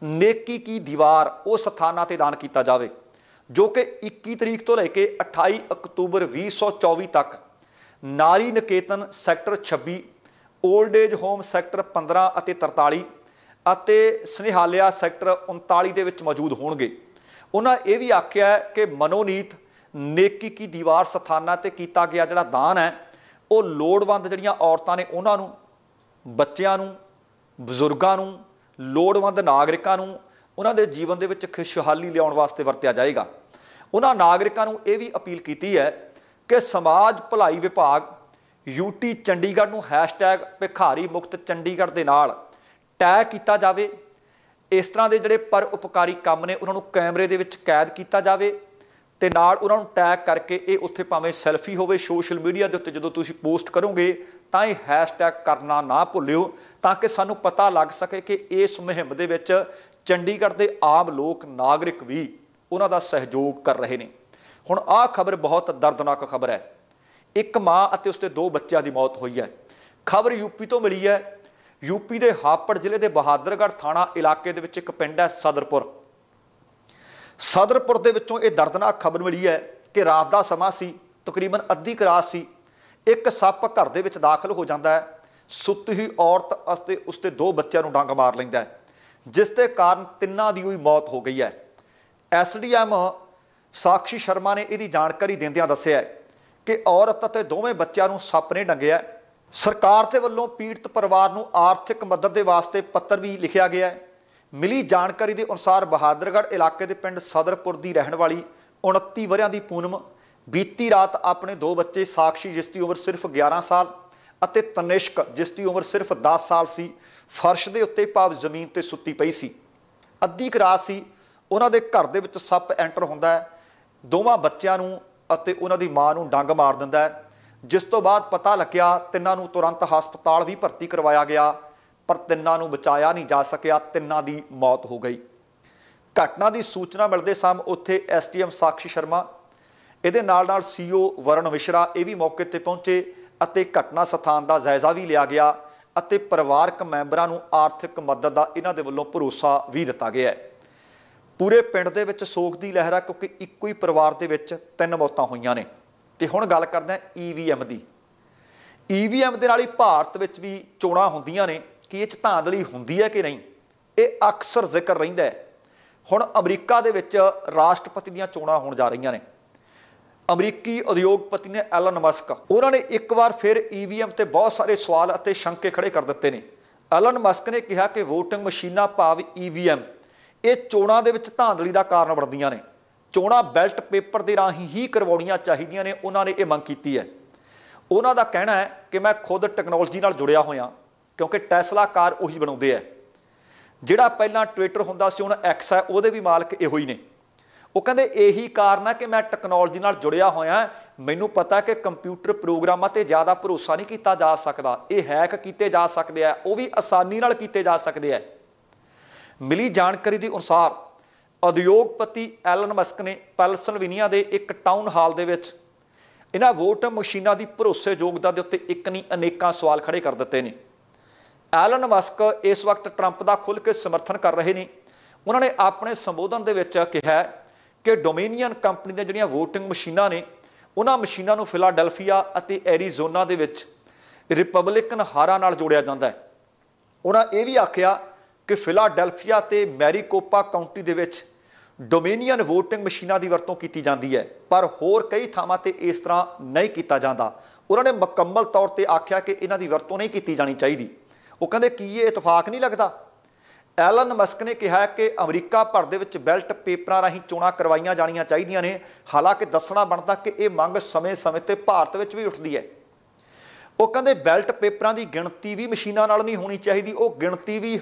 ਨੇਕੀ ਕੀ ਦੀਵਾਰ ਉਸ ਸਥਾਨਾਂ ਤੇ ਦਾਨ ਕੀਤਾ ਜਾਵੇ ਜੋ ਕਿ 21 ਤਰੀਕ ਤੋਂ ਲੈ ਕੇ 28 ਅਕਤੂਬਰ 2024 ਤੱਕ Nari Niketan sector 26 old age home sector 15 ਅਤੇ 43 ਅਤੇ ਸਨੇਹਾਲਿਆ ਸੈਕਟਰ 39 ਦੇ ਵਿੱਚ ਮੌਜੂਦ ਹੋਣਗੇ ਉਹਨਾਂ ਇਹ ਵੀ ਆਖਿਆ ਕਿ ਮਨੋਨੀਤ ਨੇਕੀ ਕੀ ਦੀਵਾਰ ਸਥਾਨਾਂ ਤੇ ਕੀਤਾ ਗਿਆ ਜਿਹੜਾ ਦਾਨ ਹੈ ਉਹ ਲੋੜਵੰਦ ਜਿਹੜੀਆਂ ਔਰਤਾਂ ਨੇ ਉਹਨਾਂ ਨੂੰ ਬੱਚਿਆਂ ਨੂੰ ਬਜ਼ੁਰਗਾਂ ਨੂੰ ਲੋੜਵੰਦ ਨਾਗਰਿਕਾਂ ਨੂੰ ਉਹਨਾਂ ਦੇ ਜੀਵਨ ਦੇ ਵਿੱਚ ਖੁਸ਼ਹਾਲੀ ਲਿਆਉਣ ਵਾਸਤੇ ਵਰਤਿਆ ਜਾਏਗਾ ਉਹਨਾਂ ਨਾਗਰਿਕਾਂ ਨੂੰ ਇਹ ਵੀ ਅਪੀਲ ਕੀਤੀ ਹੈ ਕਿ ਸਮਾਜ ਭਲਾਈ ਵਿਭਾਗ ਯੂਟੀ ਚੰਡੀਗੜ੍ਹ ਨੂੰ #ਭਿਖਾਰੀ ਮੁਕਤ ਚੰਡੀਗੜ੍ਹ ਦੇ ਨਾਲ ਟੈਗ ਕੀਤਾ ਜਾਵੇ ਇਸ ਤਰ੍ਹਾਂ ਦੇ ਜਿਹੜੇ ਪਰ ਉਪਕਾਰੀ ਕੰਮ ਨੇ ਉਹਨਾਂ ਨੂੰ ਕੈਮਰੇ ਦੇ ਵਿੱਚ ਕੈਦ ਕੀਤਾ ਜਾਵੇ ਤੇ ਨਾਲ ਉਹਨਾਂ ਨੂੰ ਟੈਗ ਕਰਕੇ ਇਹ ਉੱਥੇ ਭਾਵੇਂ ਸੈਲਫੀ ਹੋਵੇ ਸੋਸ਼ਲ ਮੀਡੀਆ ਦੇ ਉੱਤੇ ਜਦੋਂ ਤੁਸੀਂ ਪੋਸਟ ਕਰੋਗੇ ਤਾਂ ਇਹ ਹੈਸ਼ਟੈਗ ਕਰਨਾ ਨਾ ਭੁੱਲਿਓ ਤਾਂ ਕਿ ਸਾਨੂੰ ਪਤਾ ਲੱਗ ਸਕੇ ਕਿ ਇਸ ਮੁਹਿੰਮ ਦੇ ਵਿੱਚ ਚੰਡੀਗੜ੍ਹ ਦੇ ਆਮ ਲੋਕ ਨਾਗਰਿਕ ਵੀ ਉਹਨਾਂ ਦਾ ਸਹਿਯੋਗ ਕਰ ਰਹੇ ਨੇ ਹੁਣ ਆਹ ਖਬਰ ਬਹੁਤ ਦਰਦਨਾਕ ਖਬਰ ਹੈ ਇੱਕ ਮਾਂ ਅਤੇ ਉਸਦੇ ਦੋ ਬੱਚਿਆਂ ਦੀ ਮੌਤ ਹੋਈ ਹੈ ਖਬਰ ਯੂਪੀ ਤੋਂ ਮਿਲੀ ਹੈ ਯੂਪੀ ਦੇ ਹਾਪੜ ਜ਼ਿਲ੍ਹੇ ਦੇ ਬਹਾਦਰਗੜ੍ਹ ਥਾਣਾ ਇਲਾਕੇ ਦੇ ਵਿੱਚ ਇੱਕ ਪਿੰਡ ਹੈ ਸਦਰਪੁਰ ਸਦਰਪੁਰ ਦੇ ਵਿੱਚੋਂ ਇਹ ਦਰਦਨਾਕ ਖਬਰ ਮਿਲੀ ਹੈ ਕਿ ਰਾਤ ਦਾ ਸਮਾਂ ਸੀ ਤਕਰੀਬਨ ਅੱਧੀ ਰਾਤ ਸੀ ਇੱਕ ਸੱਪ ਘਰ ਦੇ ਵਿੱਚ ਦਾਖਲ ਹੋ ਜਾਂਦਾ ਹੈ ਸੁੱਤੀ ਹੋਈ ਔਰਤ ਅਤੇ ਉਸਦੇ ਦੋ ਬੱਚਿਆਂ ਨੂੰ ਡੰਗ ਮਾਰ ਲੈਂਦਾ ਹੈ ਜਿਸ ਦੇ ਕਾਰਨ ਤਿੰਨਾਂ ਦੀ ਹੋਈ ਮੌਤ ਹੋ ਗਈ ਹੈ ਐਸਡੀਐਮ ਸਾਕਸ਼ੀ ਸ਼ਰਮਾ ਨੇ ਇਹਦੀ ਜਾਣਕਾਰੀ ਦਿੰਦਿਆਂ ਦੱਸਿਆ ਕਿ ਔਰਤ ਅਤੇ ਦੋਵੇਂ ਬੱਚਿਆਂ ਨੂੰ ਸੱਪ ਨੇ ਡੰਗਿਆ ਸਰਕਾਰ ਦੇ ਵੱਲੋਂ ਪੀੜਤ ਪਰਿਵਾਰ ਨੂੰ ਆਰਥਿਕ ਮਦਦ ਦੇ ਵਾਸਤੇ ਪੱਤਰ ਵੀ ਲਿਖਿਆ ਗਿਆ ਹੈ ਮਿਲੀ ਜਾਣਕਾਰੀ ਦੇ ਅਨੁਸਾਰ ਬਹਾਦਰਗੜ੍ਹ ਇਲਾਕੇ ਦੇ ਪਿੰਡ ਸਦਰਪੁਰ ਦੀ ਰਹਿਣ ਵਾਲੀ 29 ਵਰਿਆਂ ਦੀ ਪੂਨਮ ਬੀਤੀ ਰਾਤ ਆਪਣੇ ਦੋ ਬੱਚੇ ਸਾਕਸ਼ੀ ਜਿਸ ਦੀ ਉਮਰ ਸਿਰਫ 11 ਸਾਲ ਅਤੇ ਤਨਿਸ਼ਕ ਜਿਸ ਦੀ ਉਮਰ ਸਿਰਫ 10 ਸਾਲ ਸੀ ਫਰਸ਼ ਦੇ ਉੱਤੇ ਭਾਵ ਜ਼ਮੀਨ ਤੇ ਸੁੱਤੀ ਪਈ ਸੀ ਅੱਧੀ ਰਾਤ ਸੀ ਉਹਨਾਂ ਦੇ ਘਰ ਦੇ ਵਿੱਚ ਸੱਪ ਐਂਟਰ ਹੁੰਦਾ ਹੈ ਦੋਵਾਂ ਬੱਚਿਆਂ ਨੂੰ ਅਤੇ ਉਹਨਾਂ ਦੀ ਮਾਂ ਨੂੰ ਡੰਗ ਮਾਰ ਦਿੰਦਾ ਹੈ ਜਿਸ ਤੋਂ ਬਾਅਦ ਪਤਾ ਲੱਗਿਆ ਤਿੰਨਾਂ ਨੂੰ ਤੁਰੰਤ ਹਸਪਤਾਲ ਵੀ ਭਰਤੀ ਕਰਵਾਇਆ ਗਿਆ ਪਰ ਤਿੰਨਾਂ ਨੂੰ ਬਚਾਇਆ ਨਹੀਂ ਜਾ ਸਕਿਆ ਤਿੰਨਾਂ ਦੀ ਮੌਤ ਹੋ ਗਈ ਘਟਨਾ ਦੀ ਸੂਚਨਾ ਮਿਲਦੇ ਸਾਮ ਉੱਥੇ ਐਸਟੀਐਮ ਸਾਖੀ ਸ਼ਰਮਾ ਇਹਦੇ ਨਾਲ ਨਾਲ ਸੀਓ ਵਰਨ ਮਿਸ਼ਰਾ ਇਹ ਵੀ ਮੌਕੇ ਤੇ ਪਹੁੰਚੇ ਅਤੇ ਘਟਨਾ ਸਥਾਨ ਦਾ ਜਾਇਜ਼ਾ ਵੀ ਲਿਆ ਗਿਆ ਅਤੇ ਪਰਿਵਾਰਕ ਮੈਂਬਰਾਂ ਨੂੰ ਆਰਥਿਕ ਮਦਦ ਦਾ ਇਹਨਾਂ ਦੇ ਵੱਲੋਂ ਭਰੋਸਾ ਵੀ ਦਿੱਤਾ ਗਿਆ ਹੈ ਪੂਰੇ ਪਿੰਡ ਦੇ ਵਿੱਚ ਸੋਗ ਦੀ ਲਹਿਰ ਆ ਕਿਉਂਕਿ ਇੱਕੋ ਹੀ ਪਰਿਵਾਰ ਦੇ ਵਿੱਚ ਤਿੰਨ ਮੌਤਾਂ ਹੋਈਆਂ ਨੇ ਤੇ ਹੁਣ ਗੱਲ ਕਰਦੇ ਹਾਂ ਈਵੀਐਮ ਦੀ ਈਵੀਐਮ ਦੇ ਨਾਲ ਹੀ ਭਾਰਤ ਵਿੱਚ ਵੀ ਚੋਣਾਂ ਹੁੰਦੀਆਂ ਨੇ ਕਿ ਇਹ ਚ ਧਾਂਦਲੀ ਹੁੰਦੀ ਹੈ ਕਿ ਨਹੀਂ ਇਹ ਅਕਸਰ ਜ਼ਿਕਰ ਰਹਿੰਦਾ ਹੈ ਹੁਣ ਅਮਰੀਕਾ ਦੇ ਵਿੱਚ ਰਾਸ਼ਟਰਪਤੀ ਦੀਆਂ ਚੋਣਾਂ ਹੋਣ ਜਾ ਰਹੀਆਂ ਨੇ ਅਮਰੀਕੀ ਉਦਯੋਗਪਤੀ ਨੇ ਐਲਨ ਮਸਕ ਉਹਨਾਂ ਨੇ ਇੱਕ ਵਾਰ ਫਿਰ ਈਵੀਐਮ ਤੇ ਬਹੁਤ ਸਾਰੇ ਸਵਾਲ ਅਤੇ ਸ਼ੰਕੇ ਖੜੇ ਕਰ ਦਿੱਤੇ ਨੇ ਐਲਨ ਮਸਕ ਨੇ ਕਿਹਾ ਕਿ VOTING ਮਸ਼ੀਨਾਂ ਭਾਵ ਈਵੀਐਮ ਇਹ ਚੋਣਾਂ ਦੇ ਵਿੱਚ ਧਾਂਦਲੀ ਦਾ ਕਾਰਨ ਬਣਦੀਆਂ ਨੇ ਚੋਣਾਂ ਬੈਲਟ ਪੇਪਰ ਦੇ ਰਾਹੀਂ ਹੀ ਕਰਵਾਉਣੀਆਂ ਚਾਹੀਦੀਆਂ ਨੇ ਉਹਨਾਂ ਨੇ ਇਹ ਮੰਗ ਕੀਤੀ ਹੈ ਉਹਨਾਂ ਦਾ ਕਹਿਣਾ ਹੈ ਕਿ ਮੈਂ ਖੁਦ ਟੈਕਨੋਲੋਜੀ ਨਾਲ ਜੁੜਿਆ ਹੋਇਆ ਕਿਉਂਕਿ ਟੈਸਲਾ ਕਾਰ ਉਹੀ ਬਣਾਉਂਦੇ ਆ ਜਿਹੜਾ ਪਹਿਲਾਂ ਟਵਿੱਟਰ ਹੁੰਦਾ ਸੀ ਹੁਣ ਐਕਸ ਹੈ ਉਹਦੇ ਵੀ ਮਾਲਕ ਇਹੋ ਹੀ ਨੇ ਉਹ ਕਹਿੰਦੇ ਇਹੀ ਕਾਰਨ ਹੈ ਕਿ ਮੈਂ ਟੈਕਨੋਲੋਜੀ ਨਾਲ ਜੁੜਿਆ ਹੋਇਆ ਮੈਨੂੰ ਪਤਾ ਕਿ ਕੰਪਿਊਟਰ ਪ੍ਰੋਗਰਾਮਾਂ ਤੇ ਜ਼ਿਆਦਾ ਭਰੋਸਾ ਨਹੀਂ ਕੀਤਾ ਜਾ ਸਕਦਾ ਇਹ ਹੈਕ ਕੀਤੇ ਜਾ ਸਕਦੇ ਆ ਉਹ ਵੀ ਆਸਾਨੀ ਨਾਲ ਕੀਤੇ ਜਾ ਸਕਦੇ ਆ ਮਿਲੀ ਜਾਣਕਾਰੀ ਦੇ ਅਨੁਸਾਰ ਉਦਯੋਗਪਤੀ ਐਲਨ ਮਸਕ ਨੇ ਵਿਨੀਆ ਦੇ ਇੱਕ ਟਾਊਨ ਹਾਲ ਦੇ ਵਿੱਚ ਇਹਨਾਂ ਵੋਟ ਮਸ਼ੀਨਾਂ ਦੀ ਭਰੋਸੇਯੋਗਤਾ ਦੇ ਉੱਤੇ ਇੱਕ ਨਹੀਂ ਅਨੇਕਾਂ ਸਵਾਲ ਖੜੇ ਕਰ ਦਿੱਤੇ ਨੇ ਐਲਨ ਮਸਕ ਇਸ ਵਕਤ ਟਰੰਪ ਦਾ ਖੁੱਲ੍ਹ ਕੇ ਸਮਰਥਨ ਕਰ ਰਹੇ ਨੇ ਉਹਨਾਂ ਨੇ ਆਪਣੇ ਸੰਬੋਧਨ ਦੇ ਵਿੱਚ ਕਿਹਾ ਕਿ ਡੋਮੇਨੀਅਨ ਕੰਪਨੀ ਦੀਆਂ ਜਿਹੜੀਆਂ VOTING ਮਸ਼ੀਨਾਂ ਨੇ ਉਹਨਾਂ ਮਸ਼ੀਨਾਂ ਨੂੰ ਫਿਲਾਡੈਲਫੀਆ ਅਤੇ ਐਰੀਜ਼ੋਨਾ ਦੇ ਵਿੱਚ ਰਿਪਬਲਿਕਨ ਹਾਰਾਂ ਨਾਲ ਜੋੜਿਆ ਜਾਂਦਾ ਹੈ ਉਹਨਾਂ ਇਹ ਵੀ ਆਖਿਆ ਕਿ ਫਿਲਾਡੈਲਫੀਆ ਤੇ ਮੈਰੀਕੋਪਾ ਕਾਉਂਟੀ ਦੇ ਵਿੱਚ ਡੋਮੇਨੀਅਨ VOTING ਮਸ਼ੀਨਾਂ ਦੀ ਵਰਤੋਂ ਕੀਤੀ ਜਾਂਦੀ ਹੈ ਪਰ ਹੋਰ ਕਈ ਥਾਵਾਂ ਤੇ ਇਸ ਤਰ੍ਹਾਂ ਨਹੀਂ ਕੀਤਾ ਜਾਂਦਾ ਉਹਨਾਂ ਨੇ ਮੁਕੰਮਲ ਤੌਰ ਤੇ ਆਖਿਆ ਕਿ ਇਹਨਾਂ ਦੀ ਵਰਤੋਂ ਨਹੀਂ ਕੀਤੀ ਜਾਣੀ ਚਾਹੀਦੀ ਉਹ ਕਹਿੰਦੇ ਕੀ ਇਹ ਇਤਫਾਕ ਨਹੀਂ ਲੱਗਦਾ ਐਲਨ ਮਸਕ ਨੇ ਕਿਹਾ ਕਿ ਅਮਰੀਕਾ ਭਰ ਦੇ ਵਿੱਚ ਬੈਲਟ ਪੇਪਰਾਂ ਰਾਹੀਂ ਚੋਣਾਂ ਕਰਵਾਈਆਂ ਜਾਣੀਆਂ ਚਾਹੀਦੀਆਂ ਨੇ ਹਾਲਾਂਕਿ ਦੱਸਣਾ ਬਣਦਾ ਕਿ ਇਹ ਮੰਗ ਸਮੇਂ-ਸਮੇਂ ਤੇ ਭਾਰਤ ਵਿੱਚ ਵੀ ਉੱਠਦੀ ਹੈ ਉਹ ਕਹਿੰਦੇ ਬੈਲਟ ਪੇਪਰਾਂ ਦੀ ਗਿਣਤੀ ਵੀ ਮਸ਼ੀਨਾਂ ਨਾਲ ਨਹੀਂ ਹੋਣੀ ਚਾਹੀਦੀ ਉਹ ਗਿਣਤੀ ਵੀ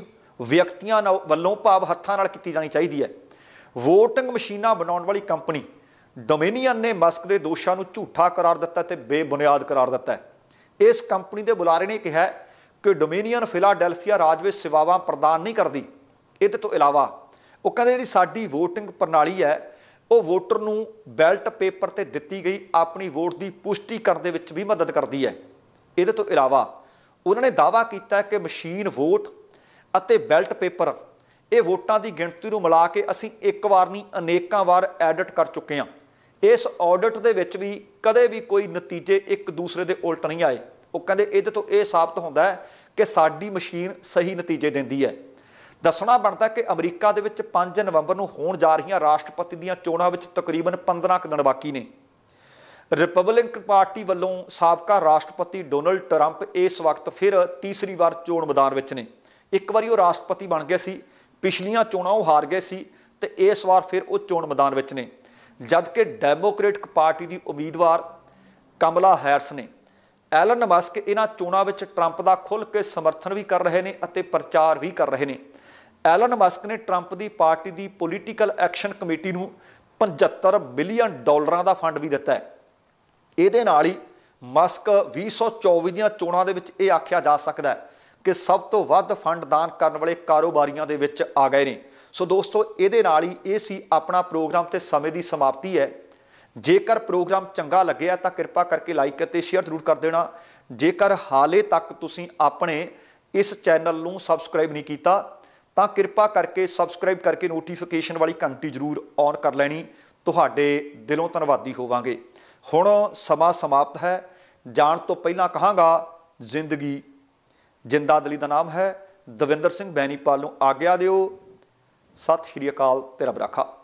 ਵਿਅਕਤੀਆਂ ਵੱਲੋਂ ਭਾਵ ਹੱਥਾਂ ਨਾਲ ਕੀਤੀ ਜਾਣੀ ਚਾਹੀਦੀ ਹੈ ਵੋਟਿੰਗ ਮਸ਼ੀਨਾਂ ਬਣਾਉਣ ਵਾਲੀ ਕੰਪਨੀ ਡੋਮਿਨੀਅਨ ਨੇ ਮਸਕ ਦੇ ਦੋਸ਼ਾਂ ਨੂੰ ਝੂਠਾ ਕਰਾਰ ਦਿੱਤਾ ਤੇ ਬੇਬੁਨਿਆਦ ਕਰਾਰ ਦਿੱਤਾ ਇਸ ਕੰਪਨੀ ਦੇ ਬੁਲਾਰੇ ਨੇ ਕਿਹਾ ਕਿ ਡੋਮੀਨੀਅਨ ਫਿਲਾਡੈਲਫੀਆ ਰਾਜ ਵਿੱਚ ਸੇਵਾਵਾਂ ਪ੍ਰਦਾਨ ਨਹੀਂ ਕਰਦੀ ਇਹਦੇ ਤੋਂ ਇਲਾਵਾ ਉਹ ਕਹਿੰਦੇ ਜਿਹੜੀ ਸਾਡੀ VOTING ਪ੍ਰਣਾਲੀ ਹੈ ਉਹ VOTER ਨੂੰ ਬੈਲਟ ਪੇਪਰ ਤੇ ਦਿੱਤੀ ਗਈ ਆਪਣੀ ਵੋਟ ਦੀ ਪੁਸ਼ਟੀ ਕਰਨ ਦੇ ਵਿੱਚ ਵੀ ਮਦਦ ਕਰਦੀ ਹੈ ਇਹਦੇ ਤੋਂ ਇਲਾਵਾ ਉਹਨਾਂ ਨੇ ਦਾਵਾ ਕੀਤਾ ਕਿ ਮਸ਼ੀਨ VOTE ਅਤੇ ਬੈਲਟ ਪੇਪਰ ਇਹ ਵੋਟਾਂ ਦੀ ਗਿਣਤੀ ਨੂੰ ਮਿਲਾ ਕੇ ਅਸੀਂ ਇੱਕ ਵਾਰ ਨਹੀਂ ਅਨੇਕਾਂ ਵਾਰ ਐਡਿਟ ਕਰ ਚੁੱਕੇ ਹਾਂ ਇਸ ਆਡਿਟ ਦੇ ਵਿੱਚ ਵੀ ਕਦੇ ਵੀ ਕੋਈ ਨਤੀਜੇ ਇੱਕ ਦੂਸਰੇ ਦੇ ਉਲਟ ਨਹੀਂ ਆਏ ਉਹ ਕਹਿੰਦੇ ਇਹਦੇ ਤੋਂ ਇਹ ਸਾਬਤ ਹੁੰਦਾ ਹੈ ਕਿ ਸਾਡੀ ਮਸ਼ੀਨ ਸਹੀ ਨਤੀਜੇ ਦਿੰਦੀ ਹੈ ਦੱਸਣਾ ਬਣਦਾ ਕਿ ਅਮਰੀਕਾ ਦੇ ਵਿੱਚ 5 ਨਵੰਬਰ ਨੂੰ ਹੋਣ ਜਾ ਰਹੀਆਂ ਰਾਸ਼ਟਰਪਤੀ ਦੀਆਂ ਚੋਣਾਂ ਵਿੱਚ ਤਕਰੀਬਨ 15 ਕੁ ਦਿਨ ਬਾਕੀ ਨੇ ਰਿਪਬਲਿਕਨ ਪਾਰਟੀ ਵੱਲੋਂ ਸਾਬਕਾ ਰਾਸ਼ਟਰਪਤੀ ਡੋਨਲਡ ਟਰੰਪ ਇਸ ਵਕਤ ਫਿਰ ਤੀਸਰੀ ਵਾਰ ਚੋਣ ਮੈਦਾਨ ਵਿੱਚ ਨੇ ਇੱਕ ਵਾਰੀ ਉਹ ਰਾਸ਼ਟਰਪਤੀ ਬਣ ਗਏ ਸੀ ਪਿਛਲੀਆਂ ਚੋਣਾਂ ਉਹ ਹਾਰ ਗਏ ਸੀ ਤੇ ਇਸ ਵਾਰ ਫਿਰ ਉਹ ਚੋਣ ਮੈਦਾਨ ਵਿੱਚ ਨੇ ਜਦ ਕਿ ਡੈਮੋਕ੍ਰੈਟਿਕ ਪਾਰਟੀ ਦੀ ਉਮੀਦਵਾਰ ਕਮਲਾ ਹੈਰਸ ਨੇ ਐਲਨ ਮਸਕ ਇਹਨਾਂ ਚੋਣਾਂ ਵਿੱਚ ਟਰੰਪ ਦਾ ਖੁੱਲ ਕੇ ਸਮਰਥਨ ਵੀ ਕਰ ਰਹੇ ਨੇ ਅਤੇ ਪ੍ਰਚਾਰ ਵੀ ਕਰ ਰਹੇ ਨੇ ਐਲਨ ਮਸਕ ਨੇ ਟਰੰਪ ਦੀ ਪਾਰਟੀ ਦੀ ਪੋਲੀਟੀਕਲ ਐਕਸ਼ਨ ਕਮੇਟੀ ਨੂੰ 75 ਬਿਲੀਅਨ ਡਾਲਰਾਂ ਦਾ ਫੰਡ ਵੀ ਦਿੱਤਾ ਹੈ ਇਹਦੇ ਨਾਲ ਹੀ ਮਸਕ 2024 ਦੀਆਂ ਚੋਣਾਂ ਦੇ ਵਿੱਚ ਇਹ ਆਖਿਆ ਜਾ ਸਕਦਾ ਹੈ ਕਿ ਸਭ ਤੋਂ ਵੱਧ ਫੰਡ ਦਾਨ ਕਰਨ ਵਾਲੇ ਕਾਰੋਬਾਰੀਆਂ ਦੇ ਵਿੱਚ ਆ ਗਏ ਨੇ ਸੋ ਦੋਸਤੋ ਇਹਦੇ ਨਾਲ ਹੀ ਇਹ ਸੀ ਆਪਣਾ ਪ੍ਰੋਗਰਾਮ ਤੇ ਸਮੇਂ ਦੀ ਸਮਾਪਤੀ ਹੈ ਜੇਕਰ ਪ੍ਰੋਗਰਾਮ ਚੰਗਾ ਲੱਗਿਆ ਤਾਂ ਕਿਰਪਾ ਕਰਕੇ ਲਾਈਕ ਅਤੇ ਸ਼ੇਅਰ ਜ਼ਰੂਰ ਕਰ ਦੇਣਾ ਜੇਕਰ ਹਾਲੇ ਤੱਕ ਤੁਸੀਂ ਆਪਣੇ ਇਸ ਚੈਨਲ ਨੂੰ ਸਬਸਕ੍ਰਾਈਬ ਨਹੀਂ ਕੀਤਾ ਤਾਂ ਕਿਰਪਾ ਕਰਕੇ ਸਬਸਕ੍ਰਾਈਬ ਕਰਕੇ ਨੋਟੀਫਿਕੇਸ਼ਨ ਵਾਲੀ ਘੰਟੀ ਜ਼ਰੂਰ ਔਨ ਕਰ ਲੈਣੀ ਤੁਹਾਡੇ ਦਿਲੋਂ ਧੰਨਵਾਦੀ ਹੋਵਾਂਗੇ ਹੁਣ ਸਮਾਂ ਸਮਾਪਤ ਹੈ ਜਾਣ ਤੋਂ ਪਹਿਲਾਂ ਕਹਾਂਗਾ ਜ਼ਿੰਦਗੀ ਜਿੰਦਾ ਦਲੀ ਦਾ ਨਾਮ ਹੈ ਦਵਿੰਦਰ ਸਿੰਘ ਬੈਣੀਪਾਲ ਨੂੰ ਆਗਿਆ ਦਿਓ ਸਤਿ ਸ਼੍ਰੀ ਅਕਾਲ ਤੇ ਰੱਬ ਰਾਖਾ